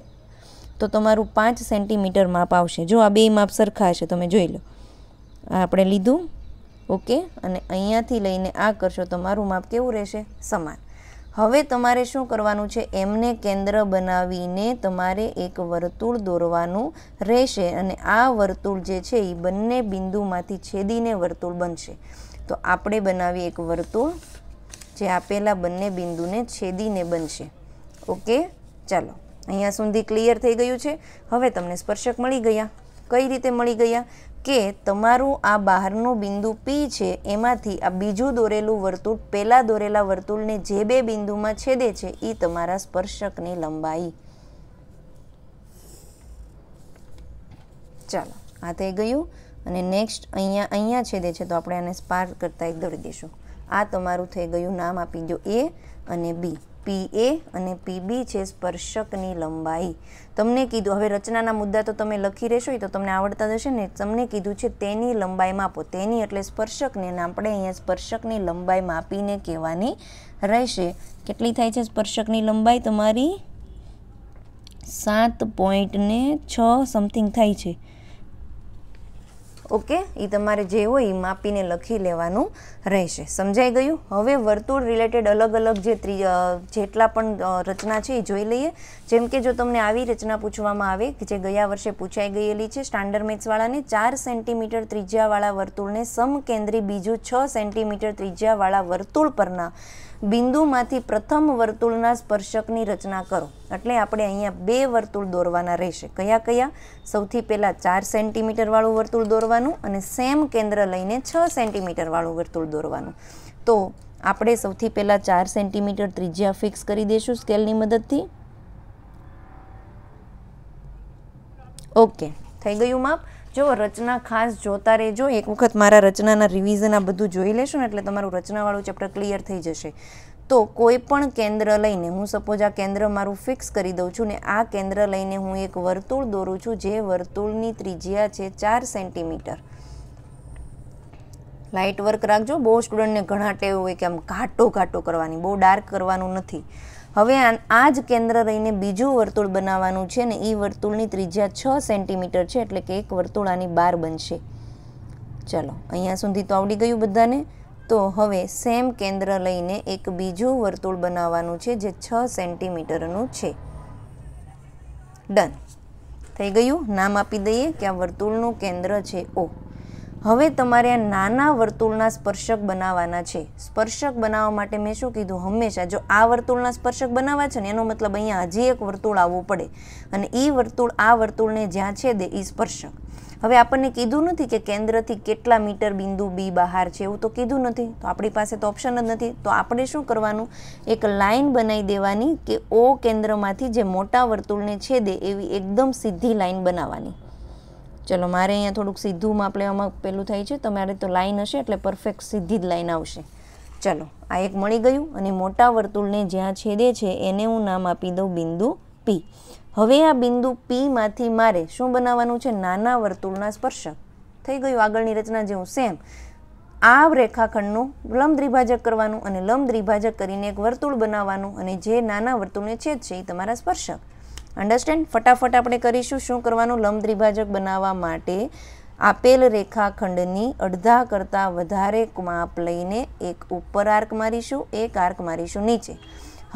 તો તમારું પાંચ સેન્ટીમીટર માપ આવશે જો આ બે માપ સરખા હશે તમે જોઈ લો આ આપણે લીધું ઓકે અને અહીંયાથી લઈને આ કરશો તો મારું માપ કેવું રહેશે સમાન હવે તમારે શું કરવાનું છે એમને કેન્દ્ર બનાવીને તમારે એક વર્તુળ દોરવાનું રહેશે અને આ વર્તુળ જે છે એ બંને બિંદુમાંથી છેદીને વર્તુળ બનશે તો આપણે બનાવીએ એક વર્તુળ જે આપેલા બંને બિંદુને છેદીને બનશે ઓકે ચાલો અહીંયા સુધી ક્લિયર થઈ ગયું છે હવે તમને સ્પર્શક મળી ગયા કઈ રીતે મળી ગયા કે તમારું આ બહારનું બિંદુ પી છે એમાંથી આ બીજું દોરેલું વર્તુળ પહેલાં દોરેલા વર્તુળને જે બે બિંદુમાં છેદે છે એ તમારા સ્પર્શકની લંબાઈ ચાલો આ થઈ ગયું અને નેક્સ્ટ અહીંયા અહીંયા છેદે છે તો આપણે આને સ્પાર કરતાં એક દોડી દઈશું આ તમારું થઈ ગયું નામ આપી દો એ અને બી પી એ અને પી બી છે સ્પર્શકની લંબાઈ તમને કીધું હવે રચનાના મુદ્દા તો તમે લખી રહેશો તો તમને આવડતા હશે ને તમને કીધું છે તેની લંબાઈ માપો તેની એટલે સ્પર્શકને આપણે અહીંયા સ્પર્શકની લંબાઈ માપીને કહેવાની રહેશે કેટલી થાય છે સ્પર્શકની લંબાઈ તમારી સાત પોઈન્ટ ને છ સમથિંગ થાય છે ઓકે એ તમારે જે હોય એ માપીને લખી લેવાનું રહેશે સમજાઈ ગયું હવે વર્તુળ રિલેટેડ અલગ અલગ જે જેટલા પણ રચના છે એ જોઈ લઈએ જેમ કે જો તમને આવી રચના પૂછવામાં આવે કે જે ગયા વર્ષે પૂછાઈ ગયેલી છે સ્ટાન્ડર્ડ મેથ્સવાળાને ચાર સેન્ટીમીટર ત્રિજ્યાવાળા વર્તુળને સમકેન્દ્રી બીજું છ સેન્ટીમીટર ત્રિજ્યાવાળા વર્તુળ પરના બિંદુમાંથી પ્રથમ વર્તુળના સ્પર્શકની રચના કરો એટલે આપણે અહીંયા બે વર્તુળ દોરવાના રહેશે કયા કયા સૌથી પહેલાં ચાર સેન્ટીમીટરવાળું વર્તુળ દોરવાનું અને સેમ કેન્દ્ર લઈને છ સેન્ટીમીટરવાળું વર્તુળ દોરવાનું તો આપણે સૌથી પહેલાં ચાર સેન્ટીમીટર ત્રિજ્યા ફિક્સ કરી દઈશું સ્કેલની મદદથી ઓકે થઈ ગયું માપ જો રચના ખાસ જોતા રહેજો એક વખત મારા રચનાના રિવિઝન આ બધું જોઈ લેશો ને એટલે તમારું રચનાવાળું ચેપ્ટર ક્લિયર થઈ જશે તો કોઈ પણ કેન્દ્ર લઈને હું સપોઝ આ કેન્દ્ર મારું ફિક્સ કરી દઉં છું ને આ કેન્દ્ર લઈને હું એક વર્તુળ દોરું છું જે વર્તુળની ત્રિજ્યા છે ચાર સેન્ટીમીટર લાઇટ વર્ક રાખજો બહુ સ્ટુડન્ટને ઘણા ટેવ હોય કે આમ ઘાટો ઘાટો કરવાની બહુ ડાર્ક કરવાનું નથી હવે આ જ કેન્દ્ર રહીને બીજું વર્તુળ બનાવવાનું છે ને એ વર્તુળની ત્રિજ્યા છ સેન્ટીમીટર છે એટલે કે એક વર્તુળ આની બાર બનશે ચલો અહીંયા સુધી તો આવડી ગયું બધાને તો હવે સેમ કેન્દ્ર લઈને એક બીજું વર્તુળ બનાવવાનું છે જે છ સેન્ટીમીટરનું છે ડન થઈ ગયું નામ આપી દઈએ કે આ વર્તુળનું કેન્દ્ર છે ઓ હવે તમારે આ નાના વર્તુળના સ્પર્શક બનાવવાના છે સ્પર્શક બનાવવા માટે મેં શું કીધું હંમેશા જો આ વર્તુળના સ્પર્શક બનાવવા છે ને એનો મતલબ અહીંયા હજી એક વર્તુળ આવવું પડે અને એ વર્તુળ આ વર્તુળને જ્યાં છે દે એ સ્પર્શક હવે આપણને કીધું નથી કે કેન્દ્રથી કેટલા મીટર બિંદુ બી બહાર છે એવું તો કીધું નથી તો આપણી પાસે તો ઓપ્શન જ નથી તો આપણે શું કરવાનું એક લાઇન બનાવી દેવાની કે ઓ કેન્દ્રમાંથી જે મોટા વર્તુળને છેદે એવી એકદમ સીધી લાઇન બનાવવાની ચલો મારે અહીંયા થોડુંક સીધું આપણે આમાં પેલું થાય છે તમારે તો લાઇન હશે એટલે પરફેક્ટ સીધી જ લાઇન આવશે ચલો આ એક મળી ગયું અને મોટા વર્તુળને જ્યાં છેદે છે એને હું નામ આપી દઉં બિંદુ પી હવે આ બિંદુ પીમાંથી મારે શું બનાવવાનું છે નાના વર્તુળના સ્પર્શક થઈ ગયું આગળની રચના જેવું સેમ આ રેખાખંડનું લંબ દ્વિભાજક કરવાનું અને લંબ દ્વિભાજક કરીને એક વર્તુળ બનાવવાનું અને જે નાના વર્તુળને છેદ છે એ તમારા સ્પર્શક અન્ડરસ્ટેન્ડ ફટાફટ આપણે કરીશું શું કરવાનું લંબ દ્વિભાજક બનાવવા માટે આપેલ રેખાખંડની અડધા કરતાં વધારે માપ લઈને એક ઉપર આર્ક મારીશું એક આર્ક મારીશું નીચે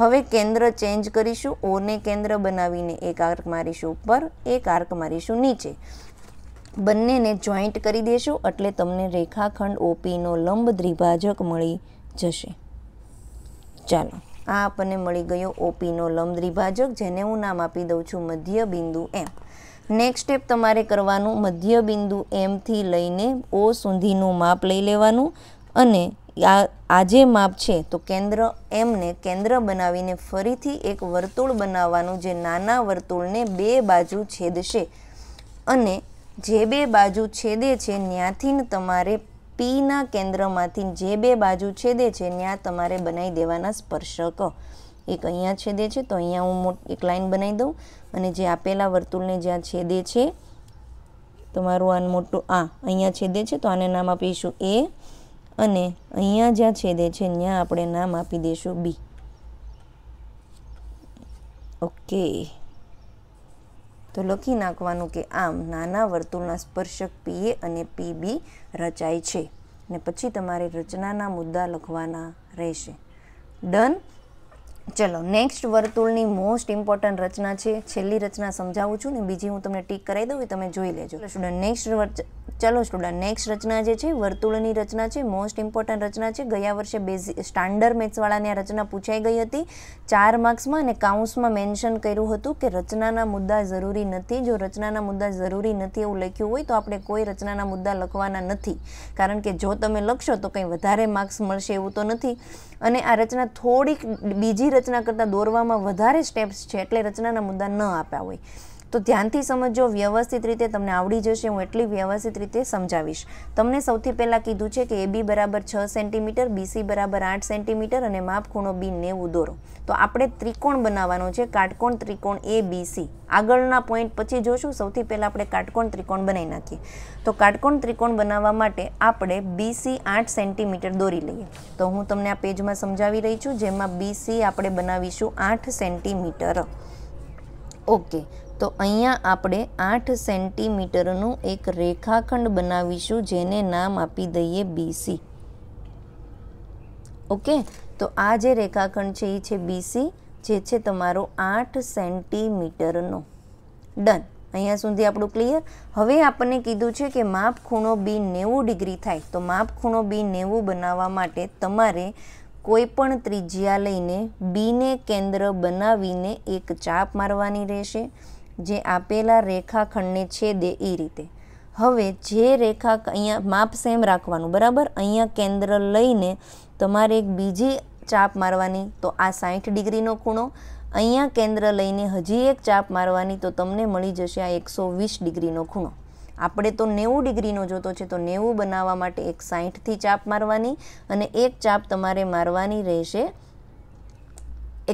હવે કેન્દ્ર ચેન્જ કરીશું ઓને કેન્દ્ર બનાવીને એક આર્ક મારીશું ઉપર એક આર્ક મારીશું નીચે બંનેને જોઈન્ટ કરી દેશું એટલે તમને રેખાખંડ ઓપીનો લંબ દ્વિભાજક મળી જશે ચાલો આ આપણને મળી ગયો ઓપીનો લંબ દ્વિભાજક જેને હું નામ આપી દઉં છું મધ્ય બિંદુ એમ નેક્સ્ટ સ્ટેપ તમારે કરવાનું મધ્ય બિંદુ એમથી લઈને ઓ સુધીનું માપ લઈ લેવાનું અને આ આ માપ છે તો કેન્દ્ર એમને કેન્દ્ર બનાવીને ફરીથી એક વર્તુળ બનાવવાનું જે નાના વર્તુળને બે બાજુ છેદશે અને જે બે બાજુ છેદે છે ત્યાંથી તમારે પીના કેન્દ્રમાંથી જે બે બાજુ છેદે છે ત્યાં તમારે બનાવી દેવાના સ્પર્શકો એક અહીંયા છેદે છે તો અહીંયા હું એક લાઇન બનાવી દઉં અને જે આપેલા વર્તુળને જ્યાં છેદે છે તમારું આ મોટું આ અહીંયા છેદે છે તો આને નામ આપીશું એ અને અહીંયા જ્યાં છેદે છે ત્યાં આપણે નામ આપી દઈશું બી ઓકે તો લખી નાખવાનું કે આમ નાના વર્તુળના સ્પર્શક પીએ અને પી બી રચાય છે ને પછી તમારે રચનાના મુદ્દા લખવાના રહેશે ડન ચલો નેક્સ્ટ વર્તુળની મોસ્ટ ઇમ્પોર્ટન્ટ રચના છે છેલ્લી રચના સમજાવું છું ને બીજી હું તમને ટીક કરાવી દઉં એ તમે જોઈ લેજો સ્ટુડન્ટ નેક્સ્ટ ચલો સ્ટુડન્ટ નેક્સ્ટ રચના જે છે વર્તુળની રચના છે મોસ્ટ ઇમ્પોર્ટન્ટ રચના છે ગયા વર્ષે બેઝિક સ્ટાન્ડર્ડ મેથ્સવાળાને આ રચના પૂછાઈ ગઈ હતી ચાર માર્ક્સમાં અને કાઉન્સમાં મેન્શન કર્યું હતું કે રચનાના મુદ્દા જરૂરી નથી જો રચનાના મુદ્દા જરૂરી નથી એવું લખ્યું હોય તો આપણે કોઈ રચનાના મુદ્દા લખવાના નથી કારણ કે જો તમે લખશો તો કંઈ વધારે માર્ક્સ મળશે એવું તો નથી અને આ રચના થોડીક બીજી રચના કરતાં દોરવામાં વધારે સ્ટેપ્સ છે એટલે રચનાના મુદ્દા ન આપ્યા હોય તો ધ્યાનથી સમજો વ્યવસ્થિત રીતે તમને આવડી જશે હું એટલી વ્યવસ્થિત રીતે સમજાવીશ તમને સૌથી પહેલાં કીધું છે કે એ બી બરાબર છ સેન્ટીમીટર બીસી બરાબર આઠ સેન્ટીમીટર અને માપ ખૂણો બી નેવું દોરો તો આપણે ત્રિકોણ બનાવવાનો છે કાટકોણ ત્રિકોણ એ બી સી આગળના પોઈન્ટ પછી જોશું સૌથી પહેલાં આપણે કાટકોણ ત્રિકોણ બનાવી નાખીએ તો કાટકોણ ત્રિકોણ બનાવવા માટે આપણે બીસી આઠ સેન્ટીમીટર દોરી લઈએ તો હું તમને આ પેજમાં સમજાવી રહી છું જેમાં બીસી આપણે બનાવીશું આઠ સેન્ટીમીટર ઓકે તો અહીંયા આપણે આઠ સેન્ટીમીટરનું એક રેખાખંડ બનાવીશું જેને નામ આપી દઈએ બીસી ઓકે તો આ જે રેખાખંડ છે એ છે બીસી જે છે તમારો આઠ સેન્ટીમીટરનો ડન અહીંયા સુધી આપણું ક્લિયર હવે આપણને કીધું છે કે માપ ખૂણો બી નેવું ડિગ્રી થાય તો માપ ખૂણો બી નેવું બનાવવા માટે તમારે કોઈપણ ત્રિજ્યા લઈને બીને કેન્દ્ર બનાવીને એક ચાપ મારવાની રહેશે જે આપેલા રેખાખંડને છેદે એ રીતે હવે જે રેખા અહીંયા માપ સેમ રાખવાનું બરાબર અહીંયા કેન્દ્ર લઈને તમારે એક બીજી ચાપ મારવાની તો આ સાઠ ડિગ્રીનો ખૂણો અહીંયા કેન્દ્ર લઈને હજી એક ચાપ મારવાની તો તમને મળી જશે આ એકસો વીસ ડિગ્રીનો ખૂણો આપણે તો નેવું ડિગ્રીનો જોતો છે તો નેવું બનાવવા માટે એક સાઠથી ચાપ મારવાની અને એક ચાપ તમારે મારવાની રહેશે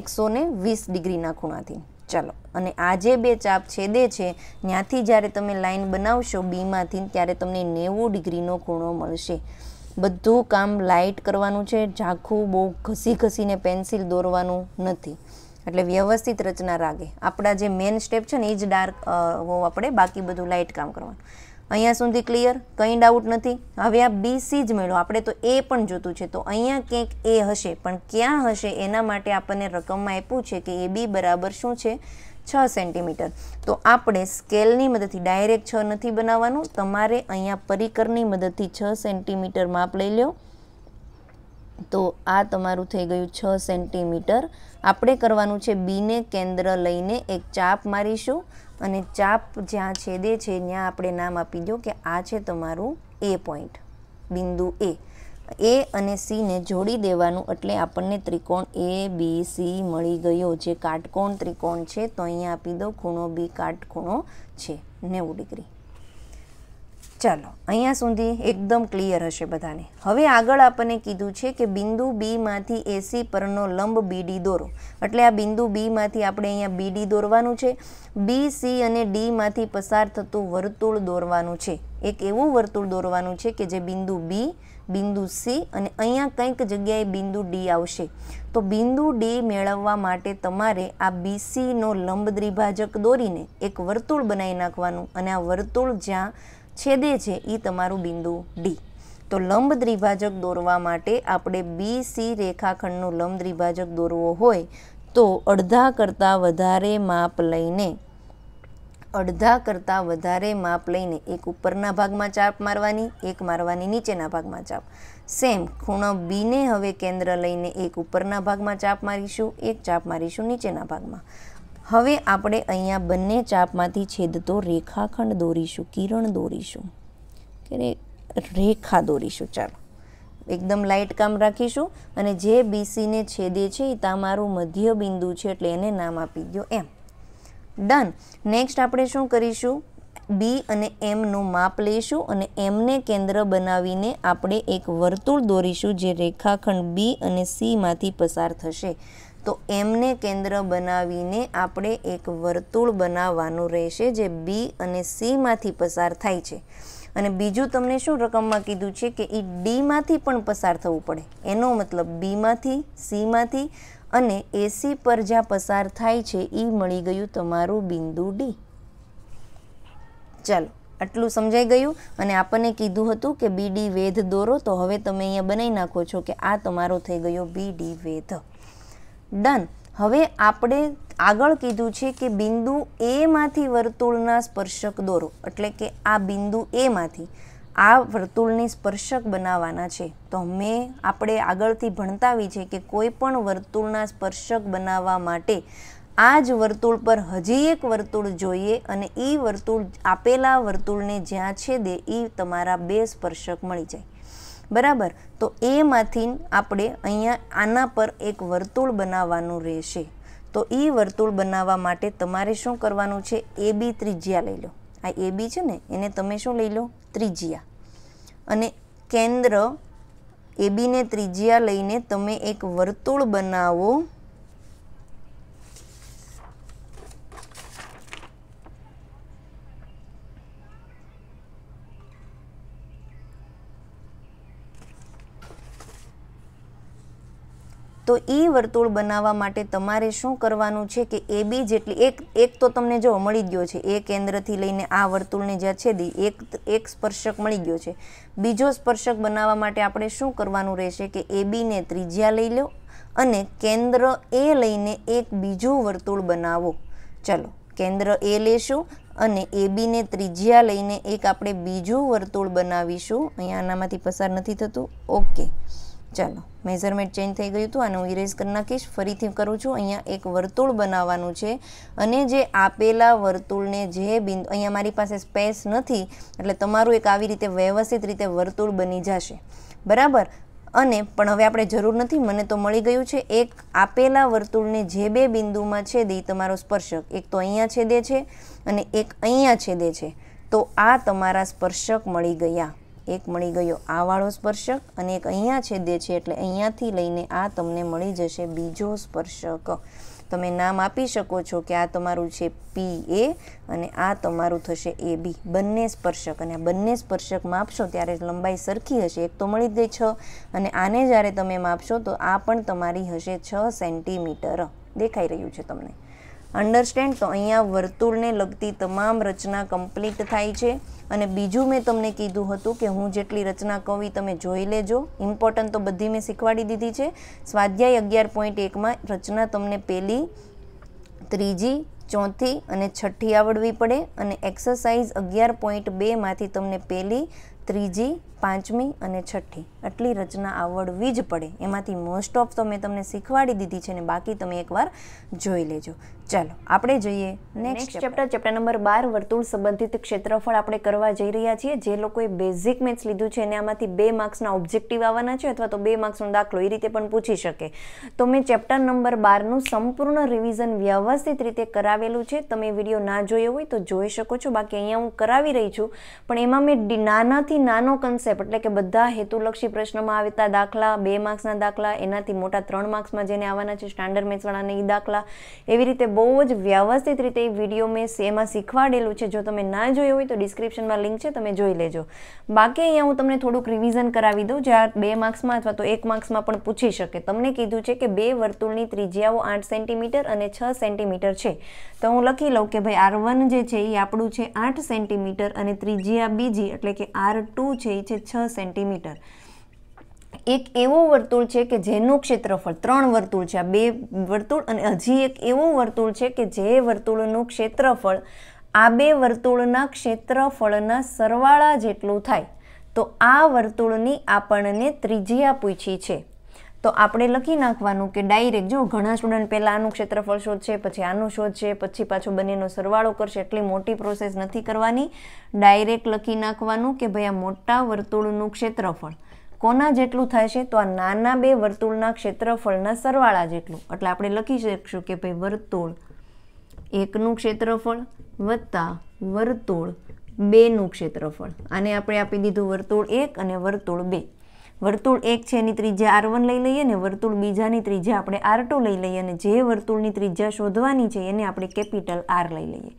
એકસો વીસ ડિગ્રીના ખૂણાથી ચાલો અને આ જે બે ચાપ છેદે છે ત્યાંથી જ્યારે તમે લાઇન બનાવશો બીમાંથી ત્યારે તમને નેવું ડિગ્રીનો ખૂણો મળશે બધું કામ લાઇટ કરવાનું છે ઝાંખું બહુ ઘસી ઘસીને પેન્સિલ દોરવાનું નથી એટલે વ્યવસ્થિત રચના રાગે આપણા જે મેન સ્ટેપ છે ને એ જ ડાર્ક હોવ આપણે બાકી બધું લાઇટ કામ કરવાનું અહીંયા સુધી ક્લિયર કંઈ ડાઉટ નથી હવે આ બી સી જ મેળવો આપણે તો એ પણ જોતું છે તો અહીંયા ક્યાંક એ હશે પણ ક્યાં હશે એના માટે આપણને રકમમાં આપ્યું છે કે એ બી બરાબર શું છે છ સેન્ટીમીટર તો આપણે સ્કેલની મદદથી ડાયરેક્ટ છ નથી બનાવવાનું તમારે અહીંયા પરિકરની મદદથી છ સેન્ટીમીટર માપ લઈ લો તો આ તમારું થઈ ગયું છ સેન્ટીમીટર આપણે કરવાનું છે બીને કેન્દ્ર લઈને એક ચાપ મારીશું અને ચાપ જ્યાં છેદે છે ત્યાં આપણે નામ આપી દો કે આ છે તમારું એ પોઈન્ટ બિંદુ એ એ અને સીને જોડી દેવાનું એટલે આપણને ત્રિકોણ એ બી સી મળી ગયો જે કાટકોણ ત્રિકોણ છે તો અહીંયા આપી દો ખૂણો બી કાટખૂણો છે નેવું ડિગ્રી ચાલો અહીંયા સુધી એકદમ ક્લિયર હશે બધાને હવે આગળ આપણને કીધું છે કે બિંદુ બીમાંથી એસી પરનો લંબ બીડી દોરો એટલે આ બિંદુ બીમાંથી આપણે અહીંયા બીડી દોરવાનું છે બી સી અને ડીમાંથી પસાર થતું વર્તુળ દોરવાનું છે એક એવું વર્તુળ દોરવાનું છે કે જે બિંદુ બી બિંદુ સી અને અહીંયા કંઈક જગ્યાએ બિંદુ ડી આવશે તો બિંદુ ડી મેળવવા માટે તમારે આ બીસીનો લંબ દ્વિભાજક દોરીને એક વર્તુળ બનાવી નાખવાનું અને આ વર્તુળ જ્યાં છેદે છે એ તમારું બિંદુ ડી તો લંબ દ્વિભાજક દોરવા માટે આપણે બી સી રેખાખંડનો લંબ દ્વિભાજક દોરવો હોય તો અડધા કરતાં વધારે માપ લઈને અડધા કરતાં વધારે માપ લઈને એક ઉપરના ભાગમાં ચાપ મારવાની એક મારવાની નીચેના ભાગમાં ચાપ સેમ ખૂણો બીને હવે કેન્દ્ર લઈને એક ઉપરના ભાગમાં ચાપ મારીશું એક ચાપ મારીશું નીચેના ભાગમાં હવે આપણે અહીંયા બંને ચાપમાંથી છેદતો રેખાખંડ દોરીશું કિરણ દોરીશું કે રેખા દોરીશું ચાલો એકદમ લાઇટ કામ રાખીશું અને જે બીસીને છેદે છે એ તમારું મધ્ય બિંદુ છે એટલે એને નામ આપી દો એમ ડન નેક્સ્ટ આપણે શું કરીશું બી અને એમનું માપ લઈશું અને એમને કેન્દ્ર બનાવીને આપણે એક વર્તુળ દોરીશું જે રેખાખંડ બી અને સીમાંથી પસાર થશે તો એમને કેન્દ્ર બનાવીને આપણે એક વર્તુળ બનાવવાનું રહેશે જે બી અને સીમાંથી પસાર થાય છે અને બીજું તમને શું રકમમાં કીધું છે કે એ ડીમાંથી પણ પસાર થવું પડે એનો મતલબ બીમાંથી સીમાંથી અને એસી પર જ્યાં પસાર થાય છે એ મળી ગયું તમારું બિંદુ ડી ચાલો આટલું સમજાઈ ગયું અને આપણને કીધું હતું કે બી ડી વેધ દોરો તો હવે તમે અહીંયા બનાવી નાખો છો કે આ તમારો થઈ ગયો બી ડી વેધ ડન હવે આપણે આગળ કીધું છે કે બિંદુ એમાંથી વર્તુળના સ્પર્શક દોરો એટલે કે આ બિંદુ એમાંથી આ વર્તુળને સ્પર્શક બનાવવાના છે તો મેં આપણે આગળથી ભણતાવી છે કે કોઈ પણ વર્તુળના સ્પર્શક બનાવવા માટે આ જ વર્તુળ પર હજી એક વર્તુળ જોઈએ અને એ વર્તુળ આપેલા વર્તુળને જ્યાં છે દે એ તમારા બે સ્પર્શક મળી જાય બરાબર તો એમાંથી આપણે અહીંયા આના પર એક વર્તુળ બનાવવાનું રહેશે તો એ વર્તુળ બનાવવા માટે તમારે શું કરવાનું છે એ બી ત્રિજ્યા લઈ લો આ એ બી છે ને એને તમે શું લઈ લો ત્રિજ્યા અને કેન્દ્ર એ બીને ત્રિજ્યા લઈને તમે એક વર્તુળ બનાવો તો એ વર્તુળ બનાવવા માટે તમારે શું કરવાનું છે કે એ બી જેટલી એક એક તો તમને જો મળી ગયો છે એ કેન્દ્રથી લઈને આ વર્તુળને જ્યાં છે દી એક એક સ્પર્શક મળી ગયો છે બીજો સ્પર્શક બનાવવા માટે આપણે શું કરવાનું રહેશે કે એ બીને ત્રિજ્યા લઈ લો અને કેન્દ્ર એ લઈને એક બીજું વર્તુળ બનાવો ચલો કેન્દ્ર એ લેશું અને એ બીને ત્રિજ્યા લઈને એક આપણે બીજું વર્તુળ બનાવીશું અહીંયા આનામાંથી પસાર નથી થતું ઓકે ચાલો મેઝરમેન્ટ ચેન્જ થઈ ગયું હતું અને હું ઇરેઝ કરી નાખીશ ફરીથી કરું છું અહીંયા એક વર્તુળ બનાવવાનું છે અને જે આપેલા વર્તુળને જે બિંદુ અહીંયા મારી પાસે સ્પેસ નથી એટલે તમારું એક આવી રીતે વ્યવસ્થિત રીતે વર્તુળ બની જશે બરાબર અને પણ હવે આપણે જરૂર નથી મને તો મળી ગયું છે એક આપેલા વર્તુળને જે બે બિંદુમાં છેદે તમારો સ્પર્શક એક તો અહીંયા છેદે છે અને એક અહીંયા છેદે છે તો આ તમારા સ્પર્શક મળી ગયા એક મળી ગયો આ વાળો સ્પર્શક અને એક અહીંયા છેદે છે એટલે અહીંયાથી લઈને આ તમને મળી જશે બીજો સ્પર્શક તમે નામ આપી શકો છો કે આ તમારું છે પી એ અને આ તમારું થશે એ બી બંને સ્પર્શક અને આ બંને સ્પર્શક માપશો ત્યારે લંબાઈ સરખી હશે એક તો મળી ગઈ છ અને આને જ્યારે તમે માપશો તો આ પણ તમારી હશે છ સેન્ટીમીટર દેખાઈ રહ્યું છે તમને અન્ડરસ્ટેન્ડ તો અહીંયા વર્તુળને લગતી તમામ રચના કમ્પ્લીટ થાય છે અને બીજું મેં તમને કીધું હતું કે હું જેટલી રચના કવિ તમે જોઈ લેજો ઇમ્પોર્ટન્ટ તો બધી મેં શીખવાડી દીધી છે સ્વાધ્યાય અગિયાર પોઈન્ટ એકમાં રચના તમને પહેલી ત્રીજી ચોથી અને છઠ્ઠી આવડવી પડે અને એક્સરસાઇઝ અગિયાર પોઈન્ટ બેમાંથી તમને પહેલી ત્રીજી પાંચમી અને છઠ્ઠી આટલી રચના આવડવી જ પડે એમાંથી મોસ્ટ ઓફ તો મેં તમને શીખવાડી દીધી છે ને બાકી તમે એકવાર જોઈ લેજો ચાલો આપણે જઈએ નેક્સ્ટ ચેપ્ટર ચેપ્ટર નંબર બાર વર્તુળ સંબંધિત ક્ષેત્રફળ આપણે કરવા જઈ રહ્યા છીએ જે લોકોએ બેઝિક મેથ્સ લીધું છે અને આમાંથી બે માર્ક્સના ઓબ્જેક્ટિવ આવવાના છે અથવા તો બે માર્ક્સનો દાખલો એ રીતે પણ પૂછી શકે તો મેં ચેપ્ટર નંબર બારનું સંપૂર્ણ રિવિઝન વ્યવસ્થિત રીતે કરાવેલું છે તમે વિડીયો ના જોયો હોય તો જોઈ શકો છો બાકી અહીંયા હું કરાવી રહી છું પણ એમાં મેં નાનાથી નાનો કન્સ એસેપ એટલે કે બધા હેતુલક્ષી પ્રશ્નોમાં આવતા દાખલા બે માર્ક્સના દાખલા એનાથી મોટા ત્રણ માર્ક્સમાં જેને આવવાના છે સ્ટાન્ડર્ડ મેથ્સવાળાને એ દાખલા એવી રીતે બહુ જ વ્યવસ્થિત રીતે એ વિડીયો મેં એમાં શીખવાડેલું છે જો તમે ના જોયો હોય તો ડિસ્ક્રિપ્શનમાં લિંક છે તમે જોઈ લેજો બાકી અહીંયા હું તમને થોડુંક રિવિઝન કરાવી દઉં જે આ બે માર્ક્સમાં અથવા તો એક માર્ક્સમાં પણ પૂછી શકે તમને કીધું છે કે બે વર્તુળની ત્રિજ્યાઓ આઠ સેન્ટીમીટર અને છ સેન્ટીમીટર છે તો હું લખી લઉં કે ભાઈ આર વન જે છે એ આપણું છે આઠ સેન્ટીમીટર અને ત્રિજ્યા બીજી એટલે કે આર ટુ છે એ છે છ સેન્ટીમીટર એક એવો વર્તુળ છે કે જેનું ક્ષેત્રફળ ત્રણ વર્તુળ છે આ બે વર્તુળ અને હજી એક એવું વર્તુળ છે કે જે વર્તુળનું ક્ષેત્રફળ આ બે વર્તુળના ક્ષેત્રફળના સરવાળા જેટલું થાય તો આ વર્તુળની આપણને ત્રિજ્યા પૂછી છે તો આપણે લખી નાખવાનું કે ડાયરેક્ટ જો ઘણા સ્ટુડન્ટ પહેલાં આનું ક્ષેત્રફળ શોધશે પછી આનું શોધશે પછી પાછો બંનેનો સરવાળો કરશે એટલી મોટી પ્રોસેસ નથી કરવાની ડાયરેક્ટ લખી નાખવાનું કે ભાઈ આ મોટા વર્તુળનું ક્ષેત્રફળ કોના જેટલું થશે તો આ નાના બે વર્તુળના ક્ષેત્રફળના સરવાળા જેટલું એટલે આપણે લખી શકીશું કે ભાઈ વર્તુળ એકનું ક્ષેત્રફળ વત્તા વર્તુળ બેનું ક્ષેત્રફળ આને આપણે આપી દીધું વર્તુળ એક અને વર્તુળ બે વર્તુળ એક છે એની ત્રિજ્યા આર લઈ લઈએ ને વર્તુળ બીજાની ત્રિજ્યા આપણે આર લઈ લઈએ અને જે વર્તુળની ત્રિજ્યા શોધવાની છે એને આપણે કેપિટલ આર લઈ લઈએ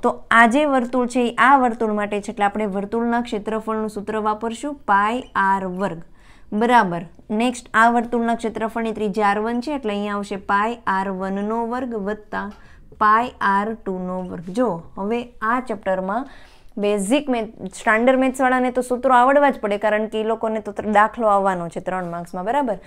તો આ જે વર્તુળ છે એ આ વર્તુળ માટે છે એટલે આપણે વર્તુળના ક્ષેત્રફળનું સૂત્ર વાપરશું પાય આર વર્ગ બરાબર નેક્સ્ટ આ વર્તુળના ક્ષેત્રફળની ત્રીજા આર છે એટલે અહીંયા આવશે પાય આર વનનો વર્ગ વત્તા પાય આર ટુનો વર્ગ જો હવે આ ચેપ્ટરમાં બેઝિક મેથ સ્ટાન્ડર્ડ મેથ્સવાળાને તો સૂત્રો આવડવા જ પડે કારણ કે એ લોકોને તો દાખલો આવવાનો છે ત્રણ માર્ક્સમાં બરાબર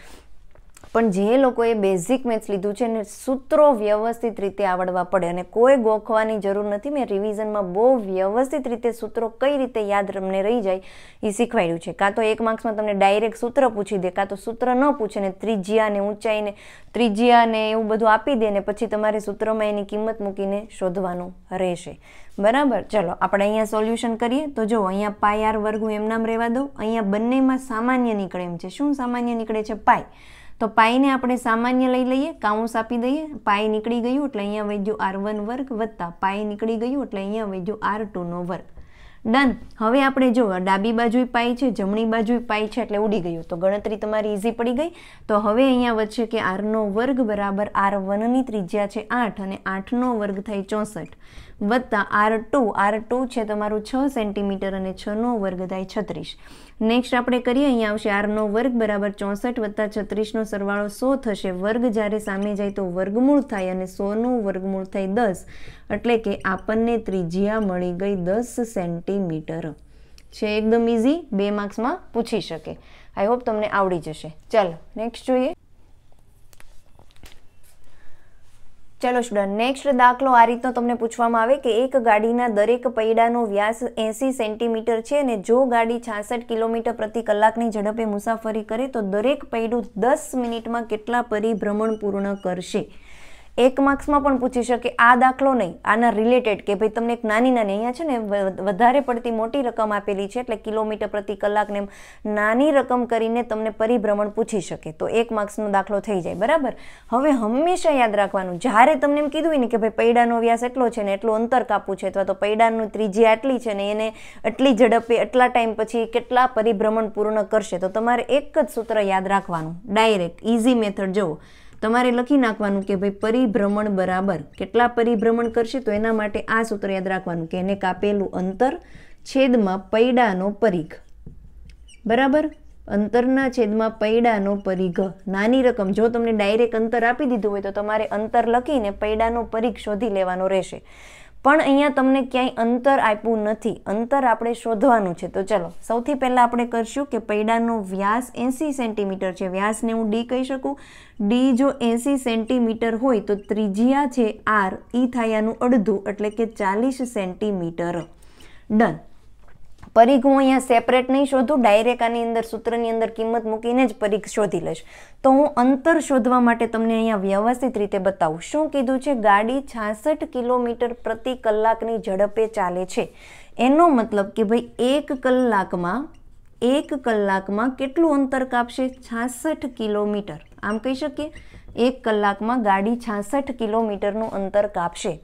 પણ જે લોકોએ બેઝિક મેથ્સ લીધું છે ને સૂત્રો વ્યવસ્થિત રીતે આવડવા પડે અને કોઈ ગોખવાની જરૂર નથી મેં રિવિઝનમાં બહુ વ્યવસ્થિત રીતે સૂત્રો કઈ રીતે યાદ રમને રહી જાય એ શીખવાડ્યું છે કાં તો એક માર્ક્સમાં તમને ડાયરેક્ટ સૂત્ર પૂછી દે કાં તો સૂત્ર ન પૂછે ને ત્રિજ્યા ઊંચાઈને ત્રિજ્યાને એવું બધું આપી દે ને પછી તમારે સૂત્રમાં એની કિંમત મૂકીને શોધવાનું રહેશે બરાબર ચલો આપણે અહીંયા સોલ્યુશન કરીએ તો જો અહીંયા પાય આર વર્ગ હું નામ રહેવા દઉં અહીંયા બંનેમાં સામાન્ય નીકળે એમ છે શું સામાન્ય નીકળે છે પાય તો પાઈને આપણે સામાન્ય લઈ લઈએ કાઉન્સ આપી દઈએ પાઈ નીકળી ગયું એટલે અહીંયા વધ્યું આર વન વર્ગ વત્તા પાઈ નીકળી ગયું એટલે અહીંયા વધ્યું આર ટુનો વર્ગ ડન હવે આપણે જો ડાબી બાજુ પાઈ છે જમણી બાજુ પાઈ છે એટલે ઉડી ગયું તો ગણતરી તમારી ઇઝી પડી ગઈ તો હવે અહીંયા વચ્ચે કે આરનો વર્ગ બરાબર આર વનની ત્રિજ્યા છે આઠ અને આઠનો વર્ગ થાય ચોસઠ વત્તા આર ટુ આર ટુ છે તમારું છ સેન્ટીમીટર અને છનો વર્ગ થાય છત્રીસ નેક્સ્ટ આપણે કરીએ અહીંયા આવશે આરનો વર્ગ બરાબર ચોસઠ વત્તા છત્રીસનો સરવાળો સો થશે વર્ગ જ્યારે સામે જાય તો વર્ગમૂળ થાય અને સોનું વર્ગમૂળ થાય દસ એટલે કે આપણને ત્રિજ્યા મળી ગઈ દસ સેન્ટીમીટર છે એકદમ ઇઝી બે માર્ક્સમાં પૂછી શકે આઈ હોપ તમને આવડી જશે ચાલો નેક્સ્ટ જોઈએ ચલો સ્ટુડન્ટ નેક્સ્ટ દાખલો આ રીતનો તમને પૂછવામાં આવે કે એક ગાડીના દરેક પૈડાનો વ્યાસ એંસી સેન્ટીમીટર છે અને જો ગાડી છાસઠ કિલોમીટર પ્રતિ કલાકની ઝડપે મુસાફરી કરે તો દરેક પૈડું દસ મિનિટમાં કેટલા પરિભ્રમણ પૂર્ણ કરશે એક માર્ક્સમાં પણ પૂછી શકે આ દાખલો નહીં આના રિલેટેડ કે ભાઈ તમને એક નાની નાની અહીંયા છે ને વધારે પડતી મોટી રકમ આપેલી છે એટલે કિલોમીટર પ્રતિ કલાકને નાની રકમ કરીને તમને પરિભ્રમણ પૂછી શકે તો એક માર્ક્સનો દાખલો થઈ જાય બરાબર હવે હંમેશા યાદ રાખવાનું જ્યારે તમને એમ કીધું હોય ને કે ભાઈ પૈડાનો વ્યાસ એટલો છે ને એટલું અંતર કાપું છે અથવા તો પૈડાનું ત્રીજી આટલી છે ને એને આટલી ઝડપે આટલા ટાઈમ પછી કેટલા પરિભ્રમણ પૂર્ણ કરશે તો તમારે એક જ સૂત્ર યાદ રાખવાનું ડાયરેક્ટ ઇઝી મેથડ જુઓ તમારે લખી નાખવાનું કે ભાઈ પરિભ્રમણ બરાબર કેટલા પરિભ્રમણ કરશે તો એના માટે આ સૂત્ર યાદ રાખવાનું કે એને કાપેલું અંતર છેદમાં પૈડાનો પરિઘ બરાબર અંતરના છેદમાં પૈડાનો પરિઘ નાની રકમ જો તમને ડાયરેક્ટ અંતર આપી દીધું હોય તો તમારે અંતર લખીને પૈડાનો પરિઘ શોધી લેવાનો રહેશે પણ અહીંયા તમને ક્યાંય અંતર આપ્યું નથી અંતર આપણે શોધવાનું છે તો ચલો સૌથી પહેલાં આપણે કરશું કે પૈડાનો વ્યાસ એંસી સેન્ટીમીટર છે વ્યાસને હું ડી કહી શકું ડી જો એંસી સેન્ટીમીટર હોય તો ત્રિજ્યા છે આર ઈ થાયાનું અડધું એટલે કે ચાલીસ સેન્ટીમીટર ડન પરીઘ હું અહીંયા સેપરેટ નહીં શોધું ડાયરેક્ટ આની અંદર સૂત્રની અંદર કિંમત મૂકીને જ પરીઘ શોધી લઈશ તો હું અંતર શોધવા માટે તમને અહીંયા વ્યવસ્થિત રીતે બતાવું શું કીધું છે ગાડી છાસઠ કિલોમીટર પ્રતિ કલાકની ઝડપે ચાલે છે એનો મતલબ કે ભાઈ એક કલાકમાં એક કલાકમાં કેટલું અંતર કાપશે છાસઠ કિલોમીટર આમ કહી શકીએ એક કલાકમાં ગાડી છાસઠ કિલોમીટરનું અંતર કાપશે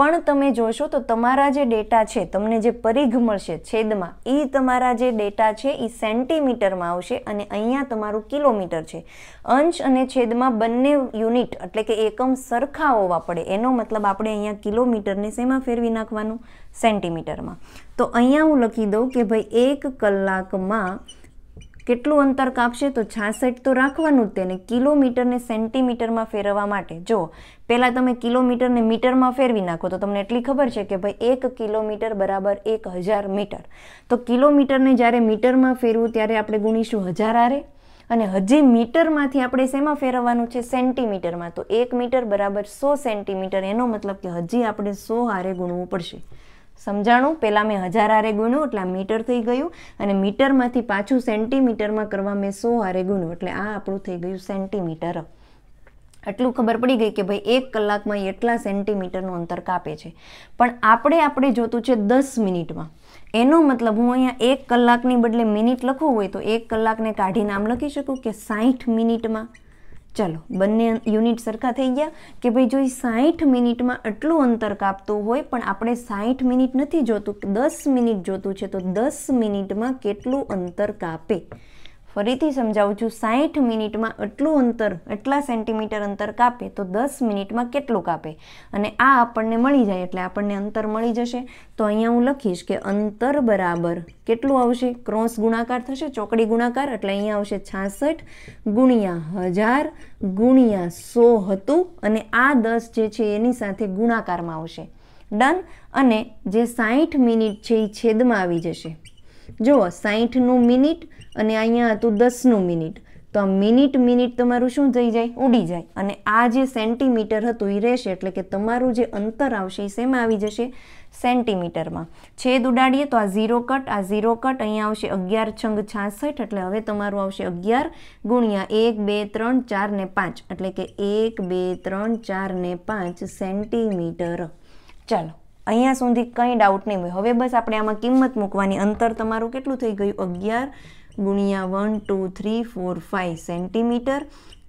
પણ તમે જોશો તો તમારા જે ડેટા છે તમને જે પરિઘ મળશે છેદમાં એ તમારા જે ડેટા છે એ સેન્ટીમીટરમાં આવશે અને અહીંયા તમારું કિલોમીટર છે અંશ અને છેદમાં બંને યુનિટ એટલે કે એકમ સરખા હોવા પડે એનો મતલબ આપણે અહીંયા કિલોમીટરને શેમાં ફેરવી નાખવાનું સેન્ટીમીટરમાં તો અહીંયા હું લખી દઉં કે ભાઈ એક કલાકમાં કેટલું અંતર કાપશે તો છાસઠ તો રાખવાનું જ તેને કિલોમીટરને સેન્ટીમીટરમાં ફેરવવા માટે જો પહેલાં તમે કિલોમીટરને મીટરમાં ફેરવી નાખો તો તમને એટલી ખબર છે કે ભાઈ એક કિલોમીટર બરાબર એક હજાર મીટર તો કિલોમીટરને જ્યારે મીટરમાં ફેરવું ત્યારે આપણે ગુણીશું હજાર આરે અને હજી મીટરમાંથી આપણે શેમાં ફેરવવાનું છે સેન્ટીમીટરમાં તો એક મીટર બરાબર સો સેન્ટીમીટર એનો મતલબ કે હજી આપણે સો હારે ગુણવું પડશે સમજાણું પહેલાં મેં હજાર હારે ગુણ્યું એટલે આ મીટર થઈ ગયું અને મીટરમાંથી પાછું સેન્ટીમીટરમાં કરવા મેં સો હારે ગુણ્યું એટલે આ આપણું થઈ ગયું સેન્ટીમીટર એટલું ખબર પડી ગઈ કે ભાઈ એક કલાકમાં એટલા સેન્ટીમીટરનું અંતર કાપે છે પણ આપણે આપણે જોતું છે દસ મિનિટમાં એનો મતલબ હું અહીંયા એક કલાકની બદલે મિનિટ લખવું હોય તો એક કલાકને કાઢીને આમ લખી શકું કે સાઠ મિનિટમાં ચાલો બંને યુનિટ સરખા થઈ ગયા કે ભાઈ જો એ સાહીઠ મિનિટમાં આટલું અંતર કાપતું હોય પણ આપણે સાઠ મિનિટ નથી જોતું દસ મિનિટ જોતું છે તો દસ મિનિટમાં કેટલું અંતર કાપે ફરીથી સમજાવું છું સાઠ મિનિટમાં એટલું અંતર એટલા સેન્ટીમીટર અંતર કાપે તો દસ મિનિટમાં કેટલું કાપે અને આ આપણને મળી જાય એટલે આપણને અંતર મળી જશે તો અહીંયા હું લખીશ કે અંતર બરાબર કેટલું આવશે ક્રોસ ગુણાકાર થશે ચોકડી ગુણાકાર એટલે અહીંયા આવશે છાસઠ ગુણ્યા હજાર ગુણ્યા સો હતું અને આ દસ જે છે એની સાથે ગુણાકારમાં આવશે ડન અને જે સાઠ મિનિટ છે એ છેદમાં આવી જશે જુઓ સાઠનું મિનિટ અને અહીંયા હતું દસનું મિનિટ તો આ મિનિટ મિનિટ તમારું શું થઈ જાય ઉડી જાય અને આ જે સેન્ટીમીટર હતું એ રહેશે એટલે કે તમારું જે અંતર આવશે એ શેમાં આવી જશે સેન્ટીમીટરમાં છેદ ઉડાડીએ તો આ ઝીરો કટ આ ઝીરો કટ અહીંયા આવશે અગિયાર છંગ છાસઠ એટલે હવે તમારું આવશે અગિયાર ગુણ્યા એક બે ત્રણ ચાર ને પાંચ એટલે કે એક બે ત્રણ ચાર ને પાંચ સેન્ટીમીટર ચાલો અહીંયા સુધી કંઈ ડાઉટ નહીં હોય હવે બસ આપણે આમાં કિંમત મૂકવાની અંતર તમારું કેટલું થઈ ગયું અગિયાર ગુણ્યા one two three four five centimetre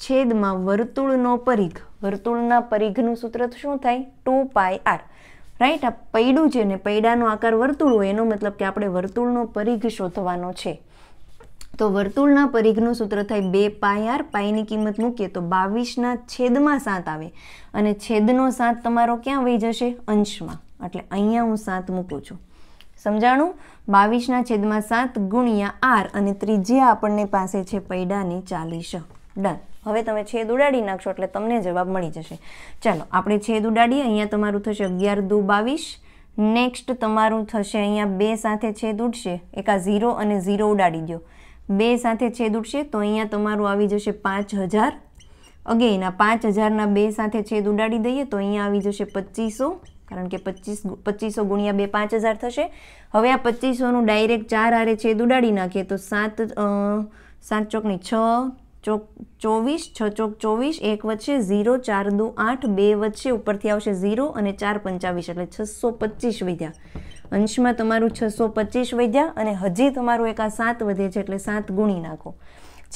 છેદમાં વર્તુળનો પરિઘ વર્તુળના પરિઘનું સૂત્ર શું થાય ટુ પાય આર રાઈટ આ પૈડું છે ને પૈડાનો આકાર વર્તુળ હોય એનો મતલબ કે આપણે વર્તુળનો પરિઘ શોધવાનો છે તો વર્તુળના પરિઘનું સૂત્ર થાય બે પાય આર પાયની કિંમત મૂકીએ તો બાવીસના છેદમાં સાત આવે અને છેદનો સાત તમારો ક્યાં વહી જશે અંશમાં એટલે અહીંયા હું સાત મૂકું છું સમજાણું બાવીસના છેદમાં સાત ગુણ્યા આર અને ત્રિજ્યા આપણને પાસે છે પૈડાની ચાલીસ ડન હવે તમે છેદ ઉડાડી નાખશો એટલે તમને જવાબ મળી જશે ચાલો આપણે છેદ ઉડાડીએ અહીંયા તમારું થશે અગિયાર દુ બાવીસ નેક્સ્ટ તમારું થશે અહીંયા બે સાથે છેદ ઉડશે એકા ઝીરો અને ઝીરો ઉડાડી દો બે સાથે છેદ ઉડશે તો અહીંયા તમારું આવી જશે પાંચ હજાર અગેન પાંચ હજારના બે સાથે છેદ ઉડાડી દઈએ તો અહીંયા આવી જશે પચીસો કારણ કે પચીસ પચીસો ગુણ્યા બે પાંચ હજાર થશે હવે આ પચીસોનું ડાયરેક્ટ ચાર આરે છેદ દુડાડી નાખીએ તો સાત સાત ચોકની છ ચોક ચોવીસ છ ચોક ચોવીસ એક વચ્ચે ઝીરો ચાર દુ આઠ બે વચ્ચે ઉપરથી આવશે ઝીરો અને ચાર પંચાવીસ એટલે છસો પચીસ વધ્યા અંશમાં તમારું છસો પચીસ વધ્યા અને હજી તમારું એક આ સાત વધે છે એટલે સાત ગુણી નાખો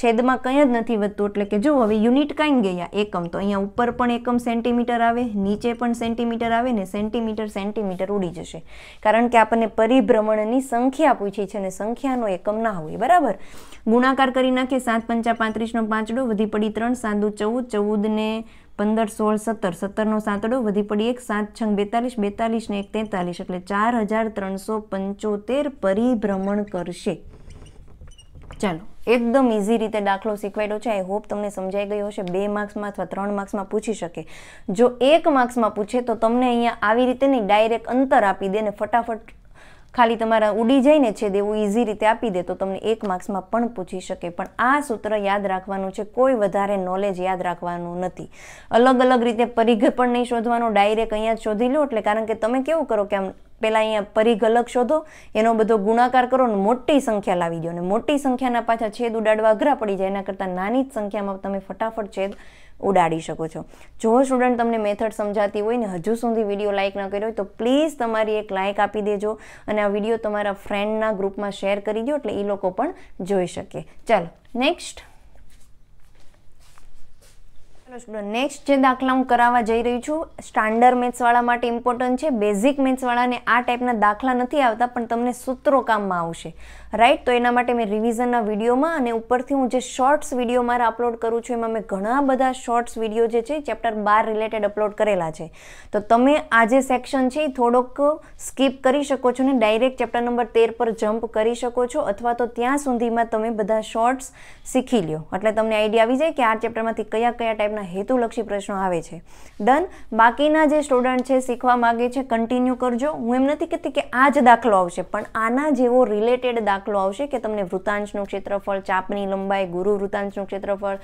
છેદમાં કંઈ જ નથી વધતું એટલે કે જો હવે યુનિટ કાંઈ ગયા એકમ તો અહીંયા ઉપર પણ એકમ સેન્ટીમીટર આવે નીચે પણ સેન્ટીમીટર આવે ને સેન્ટીમીટર સેન્ટીમીટર ઉડી જશે કારણ કે આપણને પરિભ્રમણની સંખ્યા પૂછી છે અને સંખ્યાનો એકમ ના હોય બરાબર ગુણાકાર કરી નાખીએ સાત પંચા પાંત્રીસનો પાંચડો વધી પડી ત્રણ સાત ચૌદ ચૌદને પંદર સોળ સત્તર સત્તરનો સાંતડો વધી પડી એક સાત છંગ બેતાલીસ બેતાલીસને એક તેતાલીસ એટલે ચાર હજાર ત્રણસો પંચોતેર પરિભ્રમણ કરશે ચાલો એકદમ ઇઝી રીતે દાખલો શીખવાડ્યો છે આઈ હોપ તમને સમજાઈ ગયો હશે બે માર્ક્સમાં અથવા ત્રણ માર્ક્સમાં પૂછી શકે જો એક માર્ક્સમાં પૂછે તો તમને અહીંયા આવી રીતે નહીં ડાયરેક્ટ અંતર આપી દે ને ફટાફટ ખાલી તમારા ઉડી જઈને છેદ એવું ઇઝી રીતે આપી દે તો તમને એક માર્ક્સમાં પણ પૂછી શકે પણ આ સૂત્ર યાદ રાખવાનું છે કોઈ વધારે નોલેજ યાદ રાખવાનું નથી અલગ અલગ રીતે પરિઘ પણ નહીં શોધવાનો ડાયરેક્ટ અહીંયા જ શોધી લો એટલે કારણ કે તમે કેવું કરો કે આમ પહેલાં અહીંયા પરિઘ અલગ શોધો એનો બધો ગુણાકાર કરો અને મોટી સંખ્યા લાવી દો અને મોટી સંખ્યાના પાછા છેદ ઉડાડવા અઘરા પડી જાય એના કરતાં નાની જ સંખ્યામાં તમે ફટાફટ છેદ ઉડાડી શકો છો જો સ્ટુડન્ટ તમને મેથડ સમજાતી હોય ને હજુ સુધી વિડીયો લાઇક ન કર્યો હોય તો પ્લીઝ તમારી એક લાઇક આપી દેજો અને આ વિડીયો તમારા ફ્રેન્ડના ગ્રુપમાં શેર કરી દો એટલે એ લોકો પણ જોઈ શકે ચાલો નેક્સ્ટ નેક્સ્ટ જે દાખલા હું કરાવવા જઈ રહી છું સ્ટાન્ડર્ડ મેથ્સવાળા માટે ઇમ્પોર્ટન્ટ છે બેઝિક મેથ્સવાળાને આ ટાઈપના દાખલા નથી આવતા પણ તમને સૂત્રો કામમાં આવશે રાઈટ તો એના માટે મેં રિવિઝનના વિડીયોમાં અને ઉપરથી હું જે શોર્ટ્સ વિડીયો મારા અપલોડ કરું છું એમાં મેં ઘણા બધા શોર્ટ્સ વિડીયો જે છે ચેપ્ટર બાર રિલેટેડ અપલોડ કરેલા છે તો તમે આ જે સેક્શન છે એ થોડોક સ્કીપ કરી શકો છો ને ડાયરેક્ટ ચેપ્ટર નંબર તેર પર જમ્પ કરી શકો છો અથવા તો ત્યાં સુધીમાં તમે બધા શોર્ટ્સ શીખી લ્યો એટલે તમને આઈડિયા આવી જાય કે આ ચેપ્ટરમાંથી કયા કયા ટાઈપના હેતુલક્ષી પ્રશ્નો આવે છે ડન બાકીના જે સ્ટુડન્ટ છે શીખવા માગે છે કન્ટિન્યુ કરજો હું એમ નથી કહેતી કે આ જ દાખલો આવશે પણ આના જેવો રિલેટેડ દાખલો દાખલો આવશે કે તમને વૃતાંશનું ક્ષેત્રફળ ચાપની લંબાઈ ગુરુ વૃતાંશનું ક્ષેત્રફળ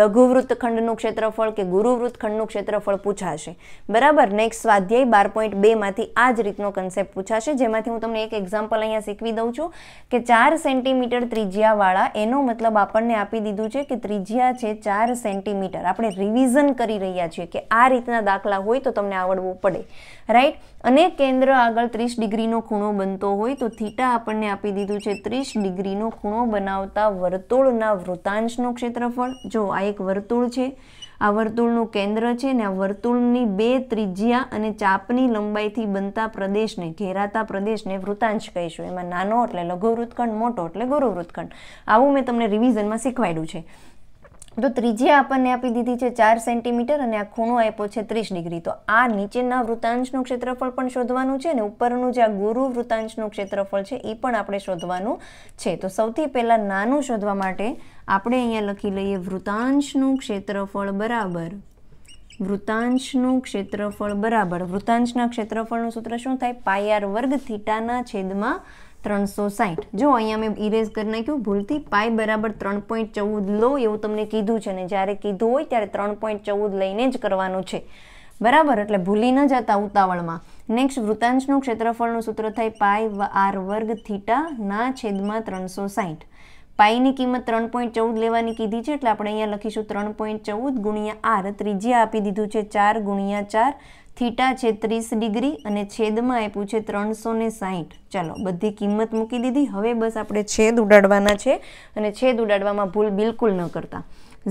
લઘુ ખંડનું ક્ષેત્રફળ કે ગુરુ ખંડનું ક્ષેત્રફળ પૂછાશે બરાબર નેક્સ્ટ સ્વાધ્યાય બાર પોઈન્ટ બેમાંથી આ જ રીતનો કન્સેપ્ટ પૂછાશે જેમાંથી હું તમને એક એક્ઝામ્પલ અહીંયા શીખવી દઉં છું કે ચાર સેન્ટીમીટર ત્રિજ્યાવાળા એનો મતલબ આપણને આપી દીધું છે કે ત્રિજ્યા છે ચાર સેન્ટીમીટર આપણે રિવિઝન કરી રહ્યા છીએ કે આ રીતના દાખલા હોય તો તમને આવડવું પડે રાઈટ અને કેન્દ્ર આગળ ત્રીસ ડિગ્રીનો ખૂણો બનતો હોય તો થીટા આપણને આપી દીધું છે ત્રીસ ડિગ્રીનો ખૂણો બનાવતા વર્તુળના વૃતાંશનું ક્ષેત્રફળ જો આ એક વર્તુળ છે આ વર્તુળનું કેન્દ્ર છે ને આ વર્તુળની બે ત્રિજ્યા અને ચાપની લંબાઈથી બનતા પ્રદેશને ઘેરાતા પ્રદેશને વૃતાંશ કહીશું એમાં નાનો એટલે લઘુ લઘુવૃત્તખંડ મોટો એટલે ગુરુવૃત્તખંડ આવું મેં તમને રિવિઝનમાં શીખવાડ્યું છે જો ત્રીજી આપણને આપી દીધી છે ચાર સેન્ટીમીટર અને આ ખૂણો આપ્યો છે ત્રીસ ડિગ્રી તો આ નીચેના વૃતાંશનું ક્ષેત્રફળ પણ શોધવાનું છે અને ઉપરનું જે આ ગુરુ વૃતાંશનું ક્ષેત્રફળ છે એ પણ આપણે શોધવાનું છે તો સૌથી પહેલાં નાનું શોધવા માટે આપણે અહીંયા લખી લઈએ વૃતાંશનું ક્ષેત્રફળ બરાબર વૃતાંશનું ક્ષેત્રફળ બરાબર વૃતાંશના ક્ષેત્રફળનું સૂત્ર શું થાય પાયાર વર્ગ થીટાના છેદમાં ત્રણસો સાઠ જો અહીંયા મેં ઇરેઝ કરી નાખ્યું ભૂલથી પાય બરાબર ત્રણ પોઈન્ટ ચૌદ લો એવું તમને કીધું છે ને જ્યારે કીધું હોય ત્યારે ત્રણ પોઈન્ટ ચૌદ લઈને જ કરવાનું છે બરાબર એટલે ભૂલી ન જતા ઉતાવળમાં નેક્સ્ટ વૃતાંશનું ક્ષેત્રફળનું સૂત્ર થાય પાય આર વર્ગ થીટા ના છેદમાં ત્રણસો સાઠ પાઈની કિંમત ત્રણ પોઈન્ટ ચૌદ લેવાની કીધી છે એટલે આપણે અહીંયા લખીશું ત્રણ પોઈન્ટ ચૌદ ગુણ્યા આર ત્રિજ્યા આપી દીધું છે ચાર ગુણ્યા ચાર થીટા છે ત્રીસ ડિગ્રી અને છેદમાં આપ્યું છે ત્રણસો ને સાહીઠ ચાલો બધી કિંમત મૂકી દીધી હવે બસ આપણે છેદ ઉડાડવાના છે અને છેદ ઉડાડવામાં ભૂલ બિલકુલ ન કરતા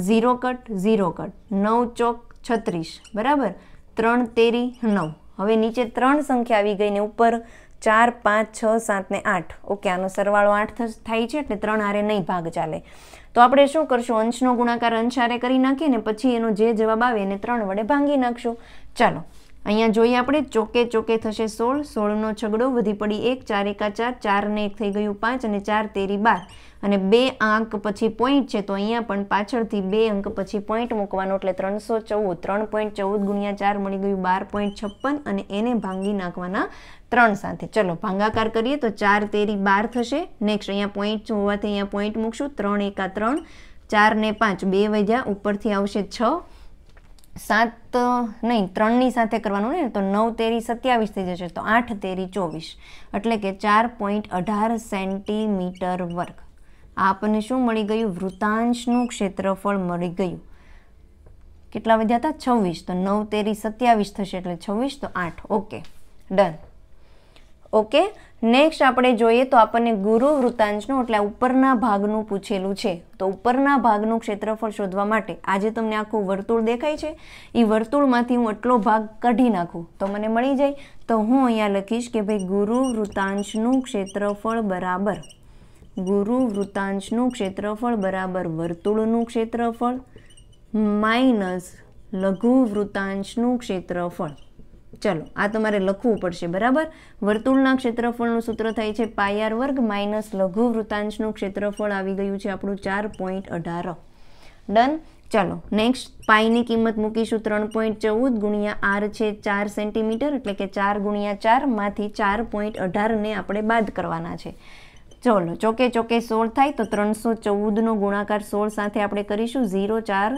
ઝીરો કટ ઝીરો કટ નવ ચોક છત્રીસ બરાબર ત્રણ તેરી નવ હવે નીચે ત્રણ સંખ્યા આવી ગઈ ને ઉપર ચાર પાંચ છ સાત ને આઠ ઓકે આનો સરવાળો આઠ થાય છે એટલે ત્રણ હારે નહીં ભાગ ચાલે તો આપણે શું કરશું અંશનો ગુણાકાર અંશ હારે કરી નાખીએ ને પછી એનો જે જવાબ આવે એને ત્રણ વડે ભાંગી નાખશું ચાલો અહીંયા જોઈએ આપણે ચોકે ચોકે થશે સોળ સોળનો છગડો વધી પડી એક ચાર એકા ચાર ચારને એક થઈ ગયું પાંચ અને ચાર તેરી બાર અને બે આંક પછી પોઈન્ટ છે તો અહીંયા પણ પાછળથી બે અંક પછી પોઈન્ટ મૂકવાનો એટલે ત્રણસો ચૌદ ત્રણ પોઈન્ટ ચૌદ ગુણ્યા ચાર મળી ગયું બાર પોઈન્ટ છપ્પન અને એને ભાંગી નાખવાના ત્રણ સાથે ચલો ભાંગાકાર કરીએ તો ચાર તેરી બાર થશે નેક્સ્ટ અહીંયા પોઈન્ટ હોવાથી અહીંયા પોઈન્ટ મૂકશું ત્રણ એકા ત્રણ ચાર ને પાંચ બે વધ્યા ઉપરથી આવશે છ સાત નહીં ત્રણની સાથે કરવાનું ને તો નવ તેરી સત્યાવીસ થઈ જશે તો આઠ તેરી ચોવીસ એટલે કે ચાર પોઈન્ટ અઢાર સેન્ટીમીટર વર્ગ આપને શું મળી ગયું વૃતાંશનું ક્ષેત્રફળ મળી ગયું કેટલા વધ્યા હતા છવ્વીસ તો નવ તેરી સત્યાવીસ થશે એટલે છવ્વીસ તો આઠ ઓકે ડન ઓકે નેક્સ્ટ આપણે જોઈએ તો આપણને ગુરુ વૃતાંશનું એટલે ઉપરના ભાગનું પૂછેલું છે તો ઉપરના ભાગનું ક્ષેત્રફળ શોધવા માટે આજે તમને આખું વર્તુળ દેખાય છે એ વર્તુળમાંથી હું એટલો ભાગ કાઢી નાખું તો મને મળી જાય તો હું અહીંયા લખીશ કે ભાઈ ગુરુ વૃતાંશનું ક્ષેત્રફળ બરાબર ગુરુ વૃતાંશનું ક્ષેત્રફળ બરાબર વર્તુળનું ક્ષેત્રફળ માઇનસ લઘુ વૃતાંશનું ક્ષેત્રફળ ચલો આ તમારે લખવું પડશે બરાબર વર્તુળના ક્ષેત્રફળનું સૂત્ર થાય છે પાયાર વર્ગ માઇનસ લઘુ વૃતાંશનું ક્ષેત્રફળ આવી ગયું છે આપણું ચાર પોઈન્ટ અઢાર ડન ચલો નેક્સ્ટ પાઈની કિંમત મૂકીશું ત્રણ પોઈન્ટ ચૌદ ગુણ્યા આર છે ચાર સેન્ટીમીટર એટલે કે ચાર ગુણ્યા ચારમાંથી ચાર પોઈન્ટ અઢારને આપણે બાદ કરવાના છે ચલો ચોકે ચોકે સોળ થાય તો ત્રણસો ચૌદનો ગુણાકાર સોળ સાથે આપણે કરીશું ઝીરો ચાર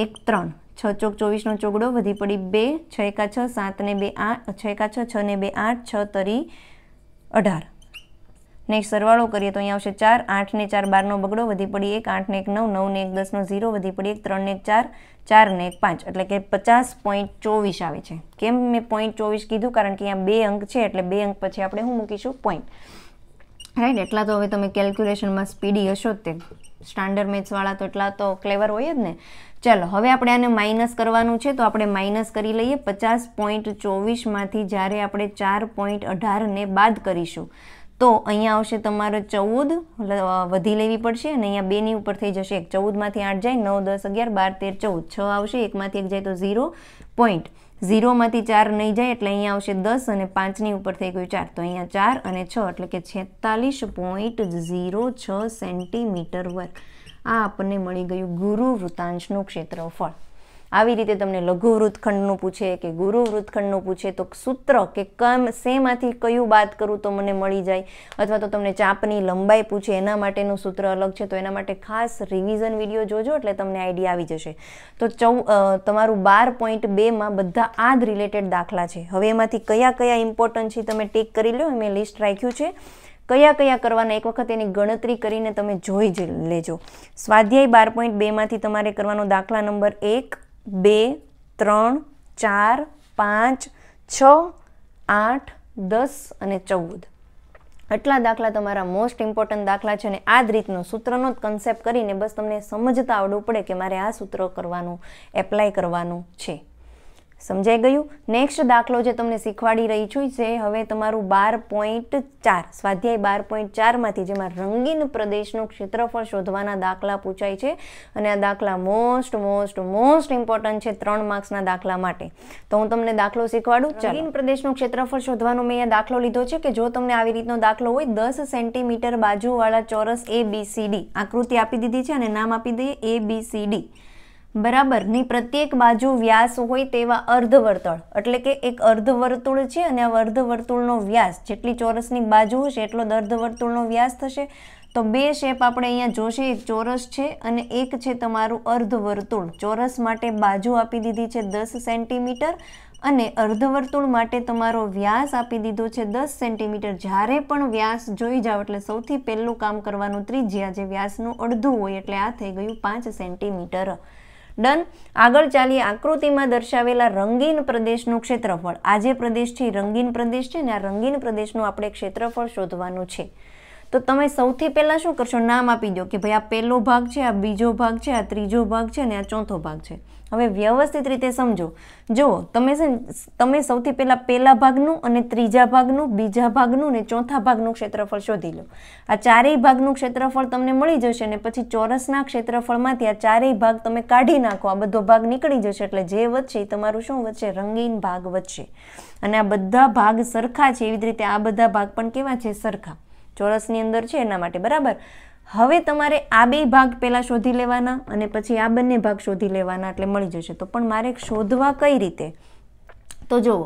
એક ત્રણ છ ચોક ચોવીસનો ચોગડો વધી પડી બે છ એકા છ સાતને બે આઠ છ એકા છ ને બે આઠ છ તરી અઢાર નેક્સ્ટ સરવાળો કરીએ તો અહીંયા આવશે ચાર આઠને ચાર બારનો બગડો વધી પડી એક આઠને એક નવ નવને એક દસનો ઝીરો વધી પડી એક ત્રણને એક ચાર ચારને એક પાંચ એટલે કે પચાસ પોઈન્ટ ચોવીસ આવે છે કેમ મેં પોઈન્ટ ચોવીસ કીધું કારણ કે અહીંયા બે અંક છે એટલે બે અંક પછી આપણે હું મૂકીશું પોઈન્ટ રાઈટ એટલા તો હવે તમે કેલ્ક્યુલેશનમાં સ્પીડી હશો જ તે સ્ટાન્ડર્ડ મેથ્સવાળા તો એટલા તો ક્લેવર હોય જ ને ચાલો હવે આપણે આને માઇનસ કરવાનું છે તો આપણે માઇનસ કરી લઈએ પચાસ પોઈન્ટ ચોવીસમાંથી જ્યારે આપણે ચાર પોઈન્ટ અઢારને બાદ કરીશું તો અહીંયા આવશે તમારે ચૌદ વધી લેવી પડશે અને અહીંયા બેની ઉપર થઈ જશે એક ચૌદમાંથી આઠ જાય નવ દસ અગિયાર બાર તેર ચૌદ છ આવશે એકમાંથી એક જાય તો ઝીરો પોઈન્ટ ઝીરોમાંથી ચાર નહીં જાય એટલે અહીંયા આવશે દસ અને પાંચની ઉપર થઈ ગયું ચાર તો અહીંયા ચાર અને છ એટલે કે છેતાલીસ પોઈન્ટ ઝીરો છ સેન્ટીમીટર વર્ગ આ આપણને મળી ગયું ગુરુ વૃતાંશનું ક્ષેત્રફળ આવી રીતે તમને લઘુ વૃત્તખંડનું પૂછે કે ગુરુ વૃત્તખંડનું પૂછે તો સૂત્ર કે કમ શેમાંથી કયું બાદ કરું તો મને મળી જાય અથવા તો તમને ચાપની લંબાઈ પૂછે એના માટેનું સૂત્ર અલગ છે તો એના માટે ખાસ રિવિઝન વિડીયો જોજો એટલે તમને આઈડિયા આવી જશે તો ચૌ તમારું બાર પોઈન્ટ બેમાં બધા આ જ રિલેટેડ દાખલા છે હવે એમાંથી કયા કયા ઇમ્પોર્ટન્ટ છે તમે ટેક કરી લો મેં લિસ્ટ રાખ્યું છે કયા કયા કરવાના એક વખત એની ગણતરી કરીને તમે જોઈ લેજો સ્વાધ્યાય બાર પોઈન્ટ બેમાંથી તમારે કરવાનો દાખલા નંબર એક બે ત્રણ ચાર પાંચ છ આઠ દસ અને ચૌદ આટલા દાખલા તમારા મોસ્ટ ઇમ્પોર્ટન્ટ દાખલા છે અને આ જ રીતનો સૂત્રનો જ કન્સેપ્ટ કરીને બસ તમને સમજતા આવડવું પડે કે મારે આ સૂત્ર કરવાનું એપ્લાય કરવાનું છે સમજાઈ ગયું નેક્સ્ટ દાખલો જે તમને શીખવાડી રહી છું જે હવે તમારું બાર પોઈન્ટ ચાર સ્વાધ્યાય બાર પોઈન્ટ ચારમાંથી જેમાં રંગીન પ્રદેશનું ક્ષેત્રફળ શોધવાના દાખલા પૂછાય છે અને આ દાખલા મોસ્ટ મોસ્ટ મોસ્ટ ઇમ્પોર્ટન્ટ છે ત્રણ માર્ક્સના દાખલા માટે તો હું તમને દાખલો શીખવાડું રંગીન પ્રદેશનું ક્ષેત્રફળ શોધવાનો મેં અહીંયા દાખલો લીધો છે કે જો તમને આવી રીતનો દાખલો હોય દસ સેન્ટીમીટર બાજુવાળા ચોરસ એ બી સી ડી આકૃતિ આપી દીધી છે અને નામ આપી દઈએ એ બી સી ડી બરાબરની પ્રત્યેક બાજુ વ્યાસ હોય તેવા અર્ધવર્તુળ એટલે કે એક અર્ધવર્તુળ છે અને આ અર્ધવર્તુળનો વ્યાસ જેટલી ચોરસની બાજુ હશે એટલો અર્ધ વર્તુળનો વ્યાસ થશે તો બે શેપ આપણે અહીંયા જોશે એક ચોરસ છે અને એક છે તમારું અર્ધવર્તુળ ચોરસ માટે બાજુ આપી દીધી છે દસ સેન્ટીમીટર અને અર્ધવર્તુળ માટે તમારો વ્યાસ આપી દીધો છે દસ સેન્ટીમીટર જ્યારે પણ વ્યાસ જોઈ જાઓ એટલે સૌથી પહેલું કામ કરવાનું ત્રિજ્યા જે વ્યાસનું અડધું હોય એટલે આ થઈ ગયું પાંચ સેન્ટીમીટર ડન આગળ ચાલીએ આકૃતિમાં દર્શાવેલા રંગીન પ્રદેશનું ક્ષેત્રફળ આ જે પ્રદેશ છે રંગીન પ્રદેશ છે ને આ રંગીન પ્રદેશનું આપણે ક્ષેત્રફળ શોધવાનું છે તો તમે સૌથી પહેલાં શું કરશો નામ આપી દો કે ભાઈ આ પહેલો ભાગ છે આ બીજો ભાગ છે આ ત્રીજો ભાગ છે અને આ ચોથો ભાગ છે હવે વ્યવસ્થિત રીતે સમજો જુઓ તમે તમે સૌથી પહેલાં પહેલા ભાગનું અને ત્રીજા ભાગનું બીજા ભાગનું ને ચોથા ભાગનું ક્ષેત્રફળ શોધી લો આ ચારેય ભાગનું ક્ષેત્રફળ તમને મળી જશે ને પછી ચોરસના ક્ષેત્રફળમાંથી આ ચારેય ભાગ તમે કાઢી નાખો આ બધો ભાગ નીકળી જશે એટલે જે વધશે એ તમારું શું વધશે રંગીન ભાગ વધશે અને આ બધા ભાગ સરખા છે એવી જ રીતે આ બધા ભાગ પણ કેવા છે સરખા ચોરસની અંદર છે એના માટે બરાબર હવે તમારે આ બે ભાગ પહેલાં શોધી લેવાના અને પછી આ બંને ભાગ શોધી લેવાના એટલે મળી જશે તો પણ મારે શોધવા કઈ રીતે તો જુઓ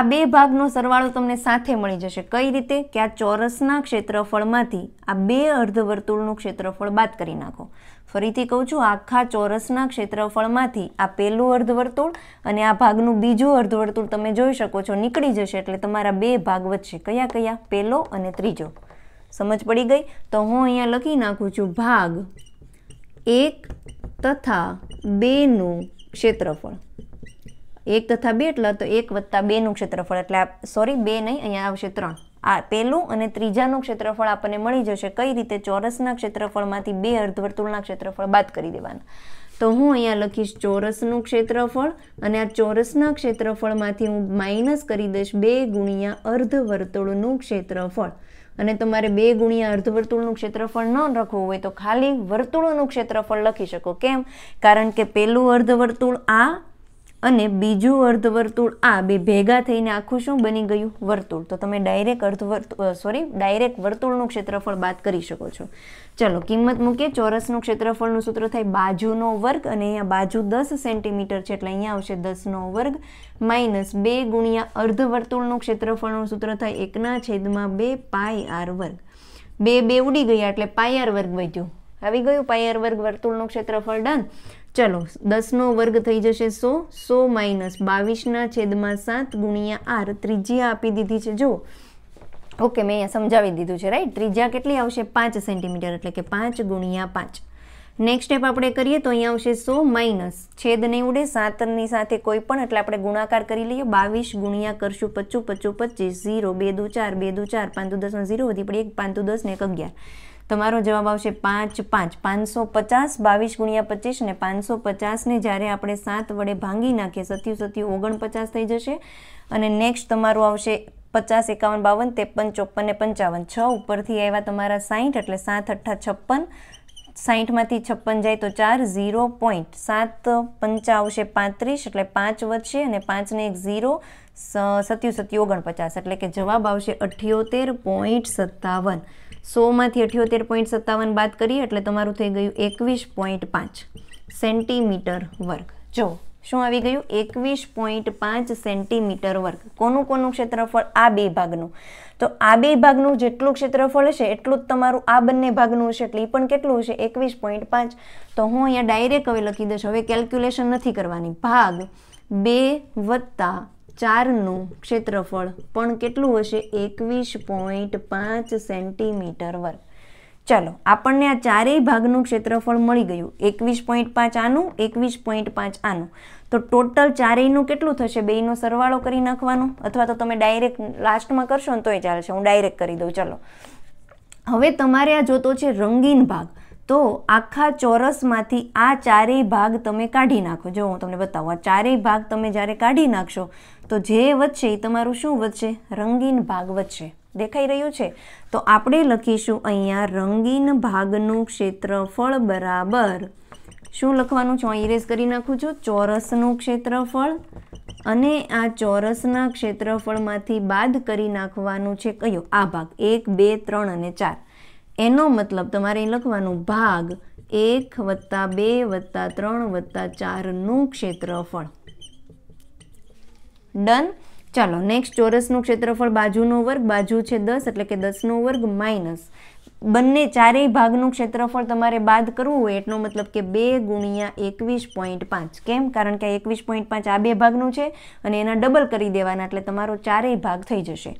આ બે ભાગનો સરવાળો તમને સાથે મળી જશે કઈ રીતે કે આ ચોરસના ક્ષેત્રફળમાંથી આ બે અર્ધવર્તુળનું ક્ષેત્રફળ બાદ કરી નાખો ફરીથી કહું છું આખા ચોરસના ક્ષેત્રફળમાંથી આ પહેલું અર્ધવર્તુળ અને આ ભાગનું બીજું અર્ધવર્તુળ તમે જોઈ શકો છો નીકળી જશે એટલે તમારા બે ભાગ વધશે કયા કયા પહેલો અને ત્રીજો સમજ પડી ગઈ તો હું અહીંયા લખી નાખું છું ભાગ એક તથા બેનું ક્ષેત્રફળ એક તથા બે એટલે તો એક વત્તા બેનું ક્ષેત્રફળ એટલે સોરી બે નહીં અહીંયા આવશે ત્રણ આ પહેલું અને ત્રીજાનું ક્ષેત્રફળ આપણને મળી જશે કઈ રીતે ચોરસના ક્ષેત્રફળમાંથી બે અર્ધવર્તુળના ક્ષેત્રફળ બાદ કરી દેવાના તો હું અહીંયા લખીશ ચોરસનું ક્ષેત્રફળ અને આ ચોરસના ક્ષેત્રફળમાંથી હું માઇનસ કરી દઈશ બે ગુણ્યા અર્ધવર્તુળનું ક્ષેત્રફળ અને તમારે બે ગુણ્યા અર્ધવર્તુળનું ક્ષેત્રફળ ન લખવું હોય તો ખાલી વર્તુળોનું ક્ષેત્રફળ લખી શકો કેમ કારણ કે પેલું અર્ધવર્તુળ આ અને બીજું અર્ધવર્તુળ આ બે ભેગા થઈને આખું શું બની ગયું વર્તુળ તો તમે ડાયરેક્ટ અર્ધવર્તુળ સોરી ડાયરેક્ટ વર્તુળનું ક્ષેત્રફળ બાદ કરી શકો છો ચલો કિંમત મૂકીએ ચોરસનું ક્ષેત્રફળનું સૂત્ર થાય બાજુનો વર્ગ અને અહીંયા બાજુ દસ સેન્ટીમીટર છે એટલે અહીંયા આવશે દસનો વર્ગ માઇનસ બે ગુણ્યા અર્ધવર્તુળનું ક્ષેત્રફળનું સૂત્ર થાય એકના છેદમાં બે પાય આર વર્ગ બે બે ઉડી ગયા એટલે પાય આર વર્ગ વધ્યું આવી ગયું પાય આર વર્ગ વર્તુળનું ક્ષેત્રફળ ડન ચલો દસનો વર્ગ થઈ જશે સો સો માઇનસ બાવીસના છેદમાં સાત ગુણ્યા આર ત્રીજી આપી દીધી છે જો ઓકે મેં અહીંયા સમજાવી દીધું છે રાઈટ ત્રીજા કેટલી આવશે પાંચ સેન્ટીમીટર એટલે કે પાંચ ગુણ્યા પાંચ નેક્સ્ટ સ્ટેપ આપણે કરીએ તો અહીંયા આવશે સો માઇનસ છેદ નહીં ઉડે સાતની સાથે કોઈ પણ એટલે આપણે ગુણાકાર કરી લઈએ બાવીસ ગુણ્યા કરશું પચું પચું પચીસ ઝીરો બે દુ ચાર બે દુ ચાર પાંચ દસ ઝીરો વધી પડી એક પાંચ દસ ને એક અગિયાર તમારો જવાબ આવશે પાંચ પાંચ પાંચસો પચાસ બાવીસ ગુણ્યા પચીસ ને પાંચસો પચાસને જ્યારે આપણે સાત વડે ભાંગી નાખીએ સત્યું સત્યું ઓગણપચાસ થઈ જશે અને નેક્સ્ટ તમારું આવશે પચાસ એકાવન બાવન ત્રેપન ચોપન ને પંચાવન છ ઉપરથી આવ્યા તમારા સાઠ એટલે સાત અઠ્ઠા છપ્પન સાઠમાંથી છપ્પન જાય તો ચાર ઝીરો પોઈન્ટ સાત પંચા આવશે પાંત્રીસ એટલે પાંચ વધશે અને પાંચને એક ઝીરો સત્યુ સત્યુ ઓગણપચાસ એટલે કે જવાબ આવશે અઠ્યોતેર પોઈન્ટ સત્તાવન સોમાંથી અઠ્યોતેર પોઈન્ટ સત્તાવન બાદ કરીએ એટલે તમારું થઈ ગયું એકવીસ પોઈન્ટ પાંચ સેન્ટીમીટર વર્ગ જો શું આવી ગયું એકવીસ પોઈન્ટ પાંચ સેન્ટીમીટર વર્ગ કોનું કોનું ક્ષેત્રફળ આ બે ભાગનું તો આ બે ભાગનું જેટલું ક્ષેત્રફળ હશે એટલું જ તમારું આ બંને ભાગનું હશે એટલે એ પણ કેટલું હશે એકવીસ પોઈન્ટ પાંચ તો હું અહીંયા ડાયરેક્ટ હવે લખી દઈશ હવે કેલ્ક્યુલેશન નથી કરવાની ભાગ બે વત્તા ચારનું ક્ષેત્રફળ પણ કેટલું હશે એકવીસ પોઈન્ટ પાંચ સેન્ટીમીટર વર્ગ ચાલો આપણને આ ચારેય ભાગનું ક્ષેત્રફળ મળી ગયું એકવીસ પોઈન્ટ પાંચ આનું એકવીસ પોઈન્ટ પાંચ આનું તો ટોટલ ચારેયનું કેટલું થશે બેયનો સરવાળો કરી નાખવાનો અથવા તો તમે ડાયરેક્ટ લાસ્ટમાં કરશો ને તોય ચાલશે હું ડાયરેક્ટ કરી દઉં ચાલો હવે તમારે આ જોતો છે રંગીન ભાગ તો આખા ચોરસમાંથી આ ચારેય ભાગ તમે કાઢી નાખો જો હું તમને બતાવું આ ચારેય ભાગ તમે જ્યારે કાઢી નાખશો તો જે વધશે એ તમારું શું વધશે રંગીન ભાગ વધશે દેખાઈ રહ્યું છે તો આપણે લખીશું અહીંયા રંગીન ભાગનું ક્ષેત્રફળ બરાબર શું લખવાનું છું ઇરેઝ કરી નાખું છું ચોરસનું ક્ષેત્રફળ અને આ ચોરસના ક્ષેત્રફળમાંથી બાદ કરી નાખવાનું છે કયો આ ભાગ એક બે ત્રણ અને ચાર એનો મતલબ તમારે લખવાનું ભાગ એક વત્તા બે વત્તા ત્રણ વત્તા ચારનું ક્ષેત્રફળ ડન ચાલો નેક્સ્ટ ચોરસનું ક્ષેત્રફળ બાજુનો વર્ગ બાજુ છે દસ એટલે કે દસનો વર્ગ માઇનસ બંને ચારેય ભાગનું ક્ષેત્રફળ તમારે બાદ કરવું હોય એટલો મતલબ કે બે ગુણ્યા એકવીસ પોઈન્ટ પાંચ કેમ કારણ કે આ એકવીસ પોઈન્ટ પાંચ આ બે ભાગનું છે અને એના ડબલ કરી દેવાના એટલે તમારો ચારેય ભાગ થઈ જશે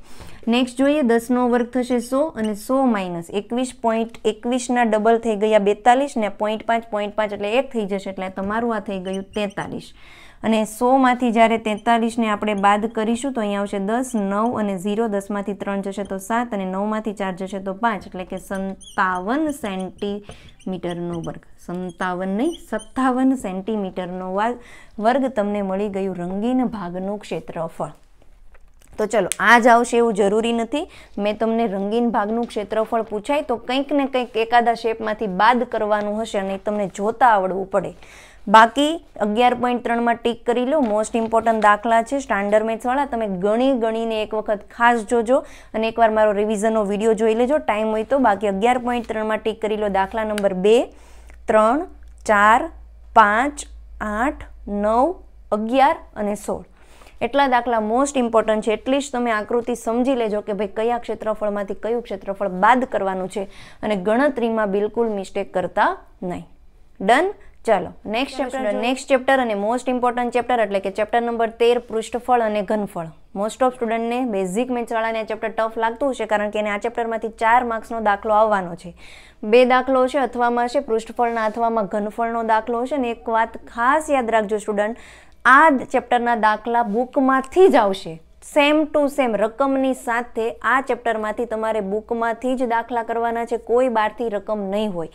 નેક્સ્ટ જોઈએ દસનો વર્ગ થશે સો અને સો માઇનસ એકવીસ પોઈન્ટ એકવીસના ડબલ થઈ ગયા બેતાલીસ ને પોઈન્ટ પાંચ પોઈન્ટ પાંચ એટલે એક થઈ જશે એટલે તમારું આ થઈ ગયું તેતાલીસ અને સોમાંથી જ્યારે તેતાલીસને આપણે બાદ કરીશું તો અહીંયા આવશે દસ નવ અને ઝીરો દસમાંથી ત્રણ જશે તો સાત અને નવમાંથી ચાર જશે તો પાંચ એટલે કે સંતાવન સેન્ટીમીટરનો વર્ગ સંતાવન નહીં સત્તાવન સેન્ટીમીટરનો વર્ગ તમને મળી ગયું રંગીન ભાગનું ક્ષેત્રફળ તો ચલો આ જ આવશે એવું જરૂરી નથી મેં તમને રંગીન ભાગનું ક્ષેત્રફળ પૂછાય તો કંઈક ને કંઈક એકાદા શેપમાંથી બાદ કરવાનું હશે અને તમને જોતા આવડવું પડે બાકી અગિયાર પોઈન્ટ ત્રણમાં ટીક કરી લો મોસ્ટ ઇમ્પોર્ટન્ટ દાખલા છે સ્ટાન્ડર્ડ મેથ્સવાળા તમે ગણી ગણીને એક વખત ખાસ જોજો અને એકવાર મારો રિવિઝનનો વિડીયો જોઈ લેજો ટાઈમ હોય તો બાકી અગિયાર પોઈન્ટ ત્રણમાં ટીક કરી લો દાખલા નંબર બે ત્રણ ચાર પાંચ આઠ નવ અગિયાર અને સોળ એટલા દાખલા મોસ્ટ ઇમ્પોર્ટન્ટ છે એટલી જ તમે આકૃતિ સમજી લેજો કે ભાઈ કયા ક્ષેત્રફળમાંથી કયું ક્ષેત્રફળ બાદ કરવાનું છે અને ગણતરીમાં બિલકુલ મિસ્ટેક કરતા નહીં ડન ચાલો નેક્સ્ટ ચેપ્ટર નેક્સ્ટ ચેપ્ટર અને મોસ્ટ ઇમ્પોર્ટન્ટ ચેપ્ટર એટલે કે ચેપ્ટર નંબર તેર પૃષ્ઠફળ અને ઘનફળ મોસ્ટ ઓફ સ્ટુડન્ટને બેઝિક મેથ્સવાળાને આ ચેપ્ટર ટફ લાગતું હશે કારણ કે એને આ ચેપ્ટરમાંથી ચાર માર્ક્સનો દાખલો આવવાનો છે બે દાખલો હશે અથવામાં છે પૃષ્ઠફળના અથવામાં ઘનફળનો દાખલો હશે અને એક વાત ખાસ યાદ રાખજો સ્ટુડન્ટ આ ચેપ્ટરના દાખલા બુકમાંથી જ આવશે સેમ ટુ સેમ રકમની સાથે આ ચેપ્ટરમાંથી તમારે બુકમાંથી જ દાખલા કરવાના છે કોઈ બહારથી રકમ નહીં હોય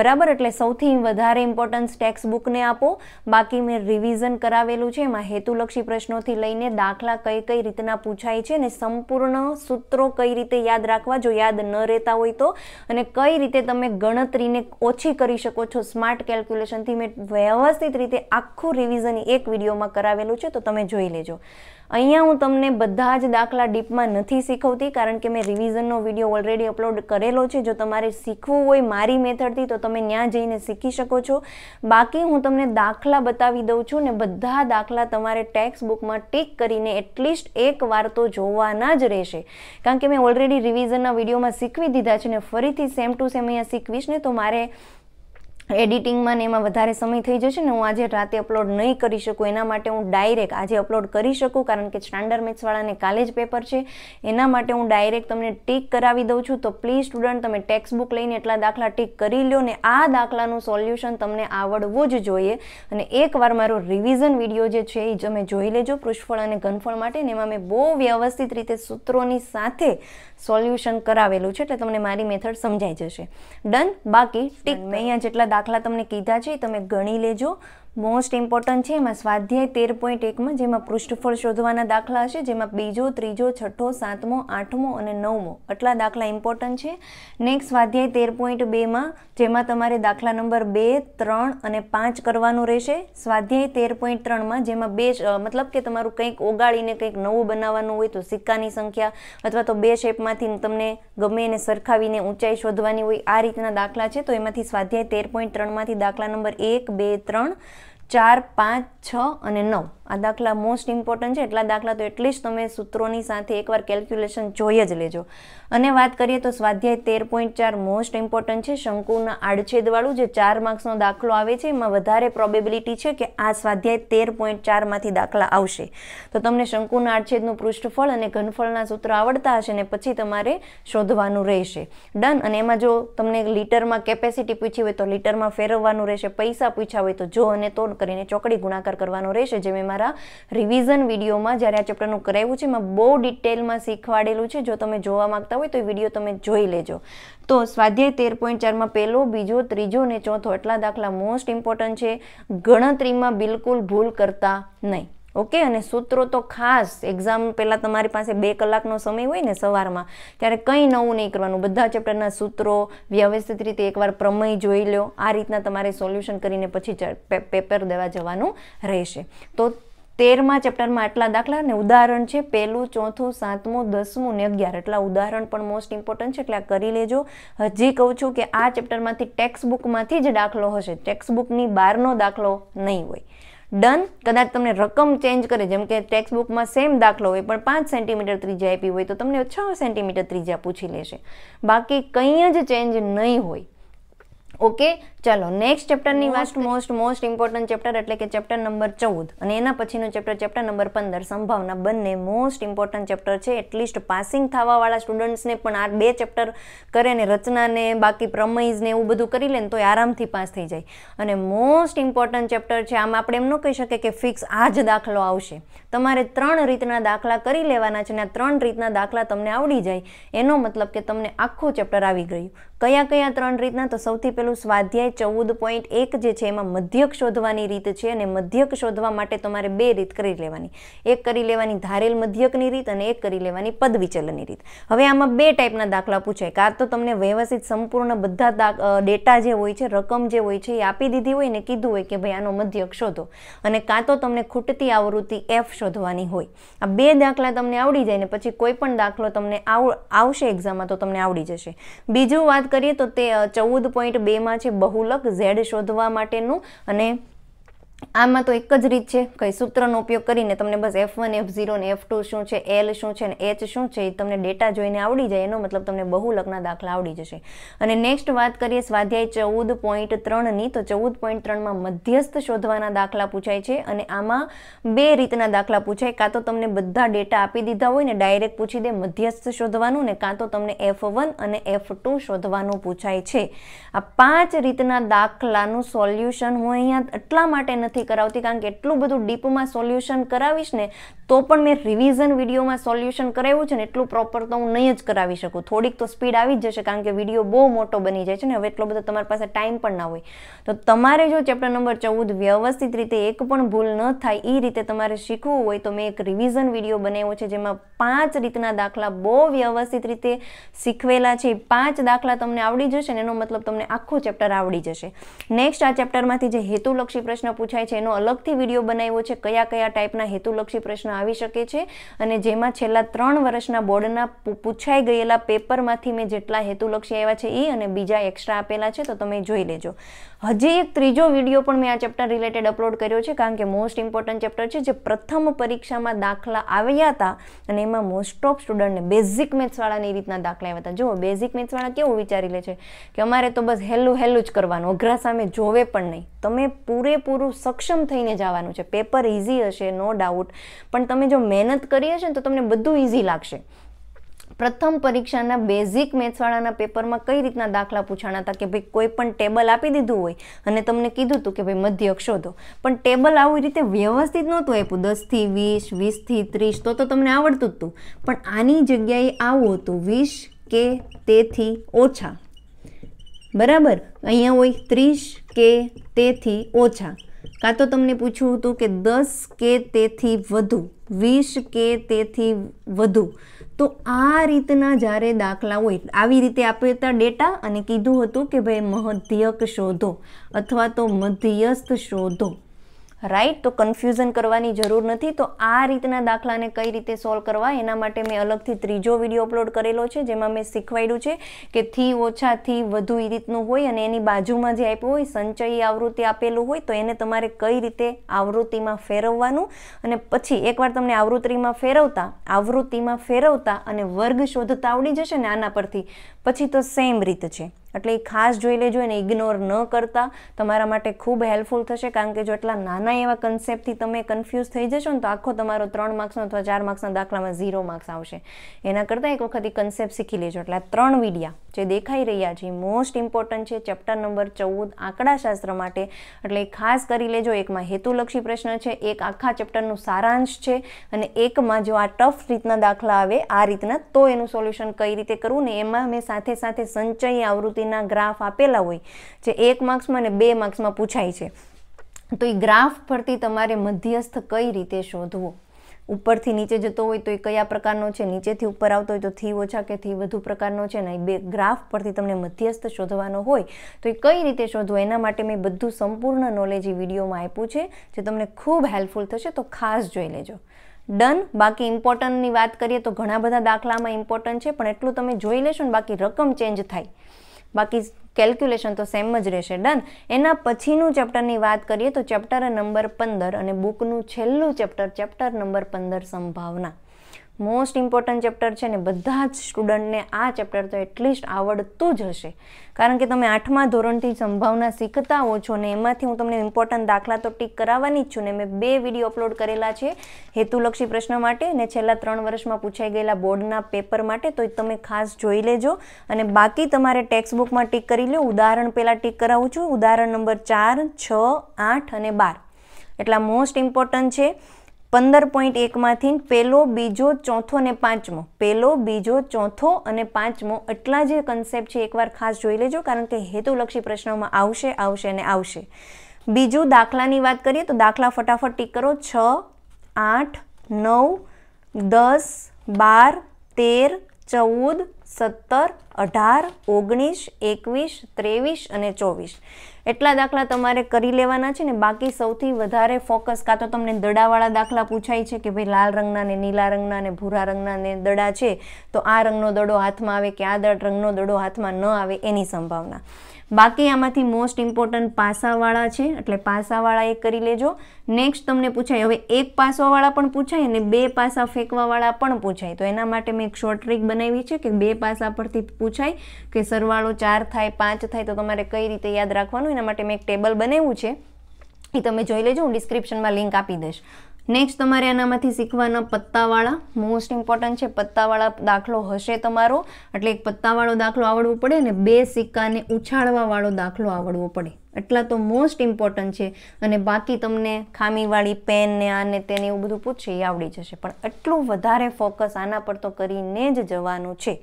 બરાબર એટલે સૌથી વધારે ઇમ્પોર્ટન્સ ટેક્સ બુકને આપો બાકી મેં રિવિઝન કરાવેલું છે એમાં હેતુલક્ષી પ્રશ્નોથી લઈને દાખલા કઈ કઈ રીતના પૂછાય છે અને સંપૂર્ણ સૂત્રો કઈ રીતે યાદ રાખવા જો યાદ ન રહેતા હોય તો અને કઈ રીતે તમે ગણતરીને ઓછી કરી શકો છો સ્માર્ટ કેલ્ક્યુલેશનથી મેં વ્યવસ્થિત રીતે આખું રિવિઝન એક વિડીયોમાં કરાવેલું છે તો તમે જોઈ લેજો અહીંયા હું તમને બધા જ દાખલા ડીપમાં નથી શીખવતી કારણ કે મેં રિવિઝનનો વિડીયો ઓલરેડી અપલોડ કરેલો છે જો તમારે શીખવું હોય મારી મેથડથી તો તમે ત્યાં જઈને શીખી શકો છો બાકી હું તમને દાખલા બતાવી દઉં છું ને બધા દાખલા તમારે ટેક્સ્ટ બુકમાં ટીક કરીને એટલીસ્ટ એક વાર તો જોવાના જ રહેશે કારણ કે મેં ઓલરેડી રિવિઝનના વિડીયોમાં શીખવી દીધા છે ને ફરીથી સેમ ટુ સેમ અહીંયા શીખવીશ ને તો મારે એડિટિંગમાં ને એમાં વધારે સમય થઈ જશે ને હું આજે રાતે અપલોડ નહીં કરી શકું એના માટે હું ડાયરેક્ટ આજે અપલોડ કરી શકું કારણ કે સ્ટાન્ડર્ડ મેથ્સવાળાને કાલે જ પેપર છે એના માટે હું ડાયરેક્ટ તમને ટીક કરાવી દઉં છું તો પ્લીઝ સ્ટુડન્ટ તમે ટેક્સ્ટ બુક લઈને એટલા દાખલા ટીક કરી લો ને આ દાખલાનું સોલ્યુશન તમને આવડવું જ જોઈએ અને એકવાર મારો રિવિઝન વિડીયો જે છે એ તમે જોઈ લેજો પૃષ્ઠફળ અને ઘનફળ માટે ને એમાં મેં બહુ વ્યવસ્થિત રીતે સૂત્રોની સાથે સોલ્યુશન કરાવેલું છે એટલે તમને મારી મેથડ સમજાઈ જશે ડન બાકી ટીક મેં અહીંયા જેટલા દાખલા તમને કીધા છે તમે ગણી લેજો મોસ્ટ ઇમ્પોર્ટન્ટ છે એમાં સ્વાધ્યાય તેર પોઈન્ટ એકમાં જેમાં પૃષ્ઠફળ શોધવાના દાખલા હશે જેમાં બીજો ત્રીજો છઠ્ઠો સાતમો આઠમો અને નવમો આટલા દાખલા ઇમ્પોર્ટન્ટ છે નેક્સ્ટ સ્વાધ્યાય તેર પોઈન્ટ બેમાં જેમાં તમારે દાખલા નંબર બે ત્રણ અને પાંચ કરવાનું રહેશે સ્વાધ્યાય તેર પોઈન્ટ ત્રણમાં જેમાં બે મતલબ કે તમારું કંઈક ઓગાળીને કંઈક નવું બનાવવાનું હોય તો સિક્કાની સંખ્યા અથવા તો બે શેપમાંથી તમને ગમે એને સરખાવીને ઊંચાઈ શોધવાની હોય આ રીતના દાખલા છે તો એમાંથી સ્વાધ્યાય તેર પોઈન્ટ ત્રણમાંથી દાખલા નંબર એક બે ત્રણ ચાર પાંચ છ અને નવ આ દાખલા મોસ્ટ ઇમ્પોર્ટન્ટ છે એટલા દાખલા તો એટલે જ તમે સૂત્રોની સાથે એકવાર કેલ્ક્યુલેશન જોઈ જ લેજો અને વાત કરીએ તો સ્વાધ્યાય તેર પોઈન્ટ ચાર મોસ્ટ ઇમ્પોર્ટન્ટ છે શંકુના આડછેદવાળું જે ચાર માર્ક્સનો દાખલો આવે છે એમાં વધારે પ્રોબેબિલિટી છે કે આ સ્વાધ્યાય તેર પોઈન્ટ ચારમાંથી દાખલા આવશે તો તમને શંકુના આડછેદનું પૃષ્ઠફળ અને ઘનફળના સૂત્ર આવડતા હશે ને પછી તમારે શોધવાનું રહેશે ડન અને એમાં જો તમને લીટરમાં કેપેસિટી પૂછી હોય તો લીટરમાં ફેરવવાનું રહેશે પૈસા પૂછ્યા હોય તો જો અને તો કરીને ચોકડી ગુણાકાર કરવાનો રહેશે જે મેં મારા રિવિઝન વિડીયોમાં જ્યારે આ ચેપ્ટરનું કરાવ્યું છે એમાં બહુ ડિટેલમાં શીખવાડેલું છે જો તમે જોવા માગતા હોય તો એ વિડીયો તમે જોઈ લેજો તો સ્વાધ્યાય તેર પોઈન્ટ ચારમાં પહેલો બીજો ત્રીજો અને ચોથો એટલા દાખલા મોસ્ટ ઇમ્પોર્ટન્ટ છે ગણતરીમાં બિલકુલ ભૂલ કરતા નહીં ઓકે અને સૂત્રો તો ખાસ એક્ઝામ પહેલાં તમારી પાસે બે કલાકનો સમય હોય ને સવારમાં ત્યારે કંઈ નવું નહીં કરવાનું બધા ચેપ્ટરના સૂત્રો વ્યવસ્થિત રીતે એકવાર પ્રમેય જોઈ લો આ રીતના તમારે સોલ્યુશન કરીને પછી પેપર દેવા જવાનું રહેશે તો તેરમા ચેપ્ટરમાં આટલા દાખલા અને ઉદાહરણ છે પહેલું ચોથું સાતમું દસમું ને અગિયાર એટલા ઉદાહરણ પણ મોસ્ટ ઇમ્પોર્ટન્ટ છે એટલે આ કરી લેજો હજી કહું છું કે આ ચેપ્ટરમાંથી ટેક્સ્ટ બુકમાંથી જ દાખલો હશે ટેક્સ્ટ બુકની બહારનો દાખલો નહીં હોય ડન કદાચ તમને રકમ ચેન્જ કરે જેમ કે ટેક્સ્ટ સેમ દાખલો હોય પણ પાંચ સેન્ટીમીટર ત્રીજા આપી હોય તો તમને છ સેન્ટીમીટર ત્રીજા પૂછી લેશે બાકી કંઈ જ ચેન્જ નહીં હોય ઓકે ચાલો નેક્સ્ટ ચેપ્ટરની વાત મોસ્ટ મોસ્ટ ઇમ્પોર્ટન્ટ ચેપ્ટર એટલે કે ચેપ્ટર નંબર ચૌદ અને એના પછીનું ચેપ્ટર ચેપ્ટર નંબર પંદર સંભાવના બંને મોસ્ટ ઇમ્પોર્ટન્ટ ચેપ્ટર છે એટલીસ્ટ પાસિંગ થવાવાળા સ્ટુડન્ટ્સને પણ આ બે ચેપ્ટર કરે ને રચનાને બાકી પ્રમેયને એવું બધું કરી લે ને તો એ આરામથી પાસ થઈ જાય અને મોસ્ટ ઇમ્પોર્ટન્ટ ચેપ્ટર છે આમ આપણે એમ ન કહી શકીએ કે ફિક્સ આ જ દાખલો આવશે તમારે ત્રણ રીતના દાખલા કરી લેવાના છે અને આ ત્રણ રીતના દાખલા તમને આવડી જાય એનો મતલબ કે તમને આખું ચેપ્ટર આવી ગયું કયા કયા ત્રણ રીતના તો સૌથી પહેલું સ્વાધ્યાય ચૌદ પોઈન્ટ એક જે છે એમાં મધ્યક શોધવાની રીત છે અને મધ્યક શોધવા માટે તમારે બે રીત કરી લેવાની એક કરી લેવાની ધારેલ મધ્યકની રીત અને એક કરી લેવાની પદ રીત હવે આમાં બે ટાઈપના દાખલા પૂછાય કાં તો તમને વ્યવસ્થિત સંપૂર્ણ બધા ડેટા જે હોય છે રકમ જે હોય છે એ આપી દીધી હોય ને કીધું હોય કે ભાઈ આનો મધ્યક શોધો અને કાં તો તમને ખૂટતી આવૃત્તિ એફ શોધવાની હોય આ બે દાખલા તમને આવડી જાય ને પછી કોઈ પણ દાખલો તમને આવશે એક્ઝામમાં તો તમને આવડી જશે બીજું વાત કરીએ તો તે ચૌદ પોઈન્ટ બેમાં છે બહુ બહુલક ઝેડ શોધવા માટેનું અને આમાં તો એક જ રીત છે કઈ સૂત્રનો ઉપયોગ કરીને તમને બસ એફ વન એફ ઝીરો ને એફ ટુ શું છે એલ શું છે ને એચ શું છે એ તમને ડેટા જોઈને આવડી જાય એનો મતલબ તમને બહુલકના દાખલા આવડી જશે અને નેક્સ્ટ વાત કરીએ સ્વાધ્યાય ચૌદ પોઈન્ટ ત્રણની તો ચૌદ પોઈન્ટ ત્રણમાં મધ્યસ્થ શોધવાના દાખલા પૂછાય છે અને આમાં બે રીતના દાખલા પૂછાય કાં તો તમને બધા ડેટા આપી દીધા હોય ને ડાયરેક્ટ પૂછી દે મધ્યસ્થ શોધવાનું ને કાં તો તમને એફ વન અને એફ ટુ શોધવાનું પૂછાય છે આ પાંચ રીતના દાખલાનું સોલ્યુશન હું અહીંયા એટલા માટે નથી કરાવતી કારણ કે એટલું બધું ડીપમાં સોલ્યુશન કરાવીશ ને તો પણ મેં રિવિઝન વિડીયોમાં સોલ્યુશન કરાવ્યું છે ને એટલું પ્રોપર તો હું નહીં જ કરાવી શકું થોડીક તો સ્પીડ આવી જ જશે કારણ કે વિડીયો બહુ મોટો બની જાય છે ને હવે એટલો બધો તમારી પાસે ટાઈમ પણ ના હોય તો તમારે જો ચેપ્ટર નંબર ચૌદ વ્યવસ્થિત રીતે એક પણ ભૂલ ન થાય એ રીતે તમારે શીખવું હોય તો મેં એક રિવિઝન વિડીયો બનાવ્યો છે જેમાં પાંચ રીતના દાખલા બહુ વ્યવસ્થિત રીતે શીખવેલા છે પાંચ દાખલા તમને આવડી જશે ને એનો મતલબ તમને આખું ચેપ્ટર આવડી જશે નેક્સ્ટ આ ચેપ્ટરમાંથી જે હેતુલક્ષી પ્રશ્ન પૂછાય પૂછાય છે એનો અલગથી વિડીયો બનાવ્યો છે કયા કયા ટાઈપના હેતુલક્ષી પ્રશ્ન આવી શકે છે અને જેમાં છેલ્લા ત્રણ વર્ષના બોર્ડના પૂછાઈ ગયેલા પેપરમાંથી મેં જેટલા હેતુલક્ષી આવ્યા છે એ અને બીજા એક્સ્ટ્રા આપેલા છે તો તમે જોઈ લેજો હજી એક ત્રીજો વિડીયો પણ મેં આ ચેપ્ટર રિલેટેડ અપલોડ કર્યો છે કારણ કે મોસ્ટ ઇમ્પોર્ટન્ટ ચેપ્ટર છે જે પ્રથમ પરીક્ષામાં દાખલા આવ્યા હતા અને એમાં મોસ્ટ ઓફ સ્ટુડન્ટને બેઝિક મેથ્સવાળાની રીતના દાખલા આવ્યા હતા જુઓ બેઝિક મેથ્સવાળા કેવું વિચારી લે છે કે અમારે તો બસ હેલું હેલું જ કરવાનું અઘરા સામે જોવે પણ નહીં તમે પૂરેપૂરું સક્ષમ થઈને જવાનું છે પેપર ઇઝી હશે નો ડાઉટ પણ તમે જો મહેનત કરી હશે ને તો તમને બધું ઇઝી લાગશે પ્રથમ પરીક્ષાના બેઝિક મેથ્સવાળાના પેપરમાં કઈ રીતના દાખલા પૂછાણા હતા કે ભાઈ કોઈ પણ ટેબલ આપી દીધું હોય અને તમને કીધું હતું કે ભાઈ મધ્ય શોધો પણ ટેબલ આવી રીતે વ્યવસ્થિત નહોતું આપ્યું દસથી વીસ વીસથી ત્રીસ તો તો તમને આવડતું જ હતું પણ આની જગ્યાએ આવું હતું વીસ કે તેથી ઓછા બરાબર અહીંયા હોય ત્રીસ કે તેથી ઓછા કાં તો તમને પૂછ્યું હતું કે દસ કે તેથી વધુ વીસ કે તેથી વધુ તો આ રીતના જ્યારે દાખલા હોય આવી રીતે આપતા ડેટા અને કીધું હતું કે ભાઈ મધ્યક શોધો અથવા તો મધ્યસ્થ શોધો રાઈટ તો કન્ફ્યુઝન કરવાની જરૂર નથી તો આ રીતના દાખલાને કઈ રીતે સોલ્વ કરવા એના માટે મેં અલગથી ત્રીજો વિડીયો અપલોડ કરેલો છે જેમાં મેં શીખવાડ્યું છે કે થી ઓછાથી વધુ એ રીતનું હોય અને એની બાજુમાં જે આપ્યું હોય સંચયી આવૃત્તિ આપેલું હોય તો એને તમારે કઈ રીતે આવૃત્તિમાં ફેરવવાનું અને પછી એકવાર તમને આવૃત્તિમાં ફેરવતા આવૃત્તિમાં ફેરવતા અને વર્ગ શોધતા આવડી જશે ને આના પરથી પછી તો સેમ રીત છે એટલે એ ખાસ જોઈ લેજો અને ઇગ્નોર ન કરતા તમારા માટે ખૂબ હેલ્પફુલ થશે કારણ કે જો એટલા નાના એવા કન્સેપ્ટથી તમે કન્ફ્યુઝ થઈ જશો ને તો આખો તમારો ત્રણ માર્ક્સનો અથવા ચાર માર્ક્સના દાખલામાં ઝીરો માર્ક્સ આવશે એના કરતાં એક વખત એ કન્સેપ્ટ શીખી લેજો એટલે આ ત્રણ વિડિયા જે દેખાઈ રહ્યા છે મોસ્ટ ઇમ્પોર્ટન્ટ છે ચેપ્ટર નંબર ચૌદ આંકડાશાસ્ત્ર માટે એટલે ખાસ કરી લેજો એકમાં હેતુલક્ષી પ્રશ્ન છે એક આખા ચેપ્ટરનું સારાંશ છે અને એકમાં જો આ ટફ રીતના દાખલા આવે આ રીતના તો એનું સોલ્યુશન કઈ રીતે કરવું ને એમાં મેં સાથે સાથે સંચય આવૃત્તિ સુધીના ગ્રાફ આપેલા હોય જે એક માર્ક્સમાં અને બે માર્ક્સમાં પૂછાય છે તો એ ગ્રાફ પરથી તમારે મધ્યસ્થ કઈ રીતે શોધવો ઉપરથી નીચે જતો હોય તો એ કયા પ્રકારનો છે નીચેથી ઉપર આવતો હોય તો થી ઓછા કે થી વધુ પ્રકારનો છે ને બે ગ્રાફ પરથી તમને મધ્યસ્થ શોધવાનો હોય તો એ કઈ રીતે શોધવો એના માટે મેં બધું સંપૂર્ણ નોલેજ એ વિડીયોમાં આપ્યું છે જે તમને ખૂબ હેલ્પફુલ થશે તો ખાસ જોઈ લેજો ડન બાકી ઇમ્પોર્ટન્ટની વાત કરીએ તો ઘણા બધા દાખલામાં ઇમ્પોર્ટન્ટ છે પણ એટલું તમે જોઈ લેશો ને બાકી રકમ ચેન્જ થાય બાકી કેલ્ક્યુલેશન તો સેમ જ રહેશે ડન એના પછીનું ચેપ્ટરની વાત કરીએ તો ચેપ્ટર નંબર પંદર અને બુકનું છેલ્લું ચેપ્ટર ચેપ્ટર નંબર પંદર સંભાવના મોસ્ટ ઇમ્પોર્ટન્ટ ચેપ્ટર છે ને બધા જ સ્ટુડન્ટને આ ચેપ્ટર તો એટલીસ્ટ આવડતું જ હશે કારણ કે તમે આઠમા ધોરણથી સંભાવના શીખતા હો છો ને એમાંથી હું તમને ઇમ્પોર્ટન્ટ દાખલા તો ટીક કરાવવાની જ છું ને મેં બે વિડીયો અપલોડ કરેલા છે હેતુલક્ષી પ્રશ્ન માટે અને છેલ્લા ત્રણ વર્ષમાં પૂછાઈ ગયેલા બોર્ડના પેપર માટે તો તમે ખાસ જોઈ લેજો અને બાકી તમારે ટેક્સ્ટબુકમાં ટીક કરી લો ઉદાહરણ પહેલાં ટીક કરાવું છું ઉદાહરણ નંબર ચાર છ આઠ અને બાર એટલા મોસ્ટ ઇમ્પોર્ટન્ટ છે પંદર પોઈન્ટ એકમાંથી પહેલો બીજો ચોથો અને પાંચમો પહેલો બીજો ચોથો અને પાંચમો એટલા જે કન્સેપ્ટ છે એકવાર ખાસ જોઈ લેજો કારણ કે હેતુલક્ષી પ્રશ્નોમાં આવશે આવશે અને આવશે બીજું દાખલાની વાત કરીએ તો દાખલા ફટાફટ ટીક કરો છ આઠ નવ દસ બાર તેર ચૌદ સત્તર અઢાર ઓગણીસ એકવીસ ત્રેવીસ અને ચોવીસ એટલા દાખલા તમારે કરી લેવાના છે ને બાકી સૌથી વધારે ફોકસ કાં તો તમને દડાવાળા દાખલા પૂછાય છે કે ભાઈ લાલ રંગના ને નીલા રંગના ને ભૂરા રંગના ને દડા છે તો આ રંગનો દડો હાથમાં આવે કે આ રંગનો દડો હાથમાં ન આવે એની સંભાવના બાકી આમાંથી મોસ્ટ ઇમ્પોર્ટન્ટ પાસાવાળા છે એટલે પાસાવાળા એ કરી લેજો નેક્સ્ટ તમને પૂછાય હવે એક પાસાવાળા પણ પૂછાય અને બે પાસા ફેંકવાવાળા પણ પૂછાય તો એના માટે મેં એક શોર્ટ ટ્રીક બનાવી છે કે બે પાસા પરથી પૂછાય કે સરવાળો ચાર થાય પાંચ થાય તો તમારે કઈ રીતે યાદ રાખવાનું એના માટે મેં એક ટેબલ બનાવ્યું છે એ તમે જોઈ લેજો હું ડિસ્ક્રિપ્શનમાં લિંક આપી દઈશ નેક્સ્ટ તમારે આનામાંથી શીખવાના પત્તાવાળા મોસ્ટ ઇમ્પોર્ટન્ટ છે પત્તાવાળા દાખલો હશે તમારો એટલે એક પત્તાવાળો દાખલો આવડવો પડે અને બે સિક્કાને ઉછાળવાવાળો દાખલો આવડવો પડે એટલા તો મોસ્ટ ઇમ્પોર્ટન્ટ છે અને બાકી તમને ખામીવાળી પેન ને આને તેને એવું બધું પૂછે એ આવડી જશે પણ એટલું વધારે ફોકસ આના પર તો કરીને જ જવાનું છે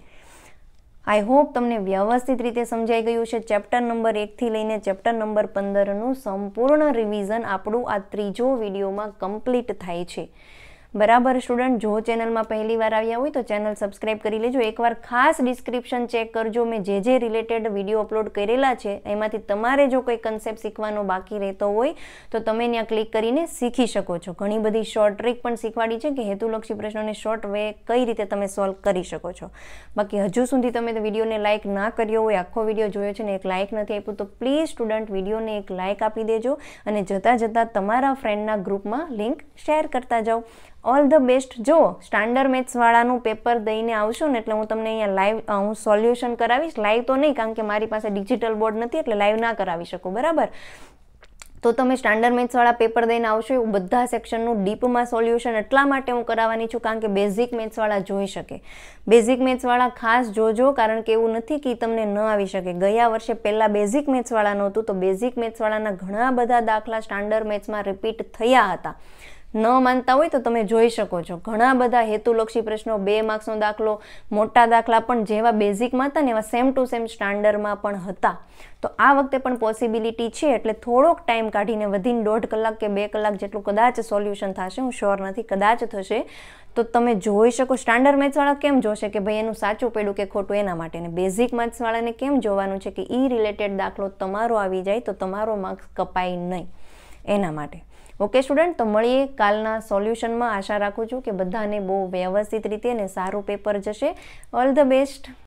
આઈ હોપ તમને વ્યવસ્થિત રીતે સમજાઈ ગયું છે ચેપ્ટર નંબર એકથી લઈને ચેપ્ટર નંબર પંદરનું સંપૂર્ણ રિવિઝન આપણું આ ત્રીજો વિડીયોમાં કમ્પ્લીટ થાય છે બરાબર સ્ટુડન્ટ જો ચેનલમાં પહેલી વાર આવ્યા હોય તો ચેનલ સબસ્ક્રાઈબ કરી લેજો એકવાર ખાસ ડિસ્ક્રિપ્શન ચેક કરજો મેં જે જે રિલેટેડ વિડીયો અપલોડ કરેલા છે એમાંથી તમારે જો કોઈ કન્સેપ્ટ શીખવાનો બાકી રહેતો હોય તો તમે ત્યાં ક્લિક કરીને શીખી શકો છો ઘણી બધી શોર્ટ ટ્રીક પણ શીખવાડી છે કે હેતુલક્ષી પ્રશ્નોને શોર્ટ વે કઈ રીતે તમે સોલ્વ કરી શકો છો બાકી હજુ સુધી તમે વિડીયોને લાઇક ના કર્યો હોય આખો વિડીયો જોયો છે ને એક લાઇક નથી આપ્યું તો પ્લીઝ સ્ટુડન્ટ વિડીયોને એક લાઇક આપી દેજો અને જતાં જતાં તમારા ફ્રેન્ડના ગ્રુપમાં લિંક શેર કરતા જાઓ ઓલ ધ બેસ્ટ જો સ્ટાન્ડર્ડ મેથ્સવાળાનું પેપર દઈને આવશો ને એટલે હું તમને અહીંયા લાઈવ હું સોલ્યુશન કરાવીશ લાઈવ તો નહીં કારણ કે મારી પાસે ડિજિટલ બોર્ડ નથી એટલે લાઈવ ના કરાવી શકું બરાબર તો તમે સ્ટાન્ડર્ડ મેથ્સવાળા પેપર દઈને આવશો એવું બધા સેક્શનનું ડીપમાં સોલ્યુશન એટલા માટે હું કરાવવાની છું કારણ કે બેઝિક મેથ્સવાળા જોઈ શકે બેઝિક મેથ્સવાળા ખાસ જોજો કારણ કે એવું નથી કે તમને ન આવી શકે ગયા વર્ષે પહેલાં બેઝિક મેથ્સવાળા નહોતું તો બેઝિક મેથ્સવાળાના ઘણા બધા દાખલા સ્ટાન્ડર્ડ મેથ્સમાં રિપીટ થયા હતા ન માનતા હોય તો તમે જોઈ શકો છો ઘણા બધા હેતુલક્ષી પ્રશ્નો બે માર્ક્સનો દાખલો મોટા દાખલા પણ જેવા બેઝિકમાં હતા ને એવા સેમ ટુ સેમ સ્ટાન્ડર્ડમાં પણ હતા તો આ વખતે પણ પોસિબિલિટી છે એટલે થોડોક ટાઈમ કાઢીને વધીને દોઢ કલાક કે બે કલાક જેટલું કદાચ સોલ્યુશન થશે હું શ્યોર નથી કદાચ થશે તો તમે જોઈ શકો સ્ટાન્ડર્ડ મેથ્સવાળા કેમ જોશે કે ભાઈ એનું સાચું પડ્યું કે ખોટું એના માટે અને બેઝિક મેથ્સવાળાને કેમ જોવાનું છે કે એ રિલેટેડ દાખલો તમારો આવી જાય તો તમારો માર્ક્સ કપાય નહીં એના માટે ઓકે સ્ટુડન્ટ તો મળીએ કાલના સોલ્યુશનમાં આશા રાખું છું કે બધાને બહુ વ્યવસ્થિત રીતે અને સારું પેપર જશે ઓલ ધ બેસ્ટ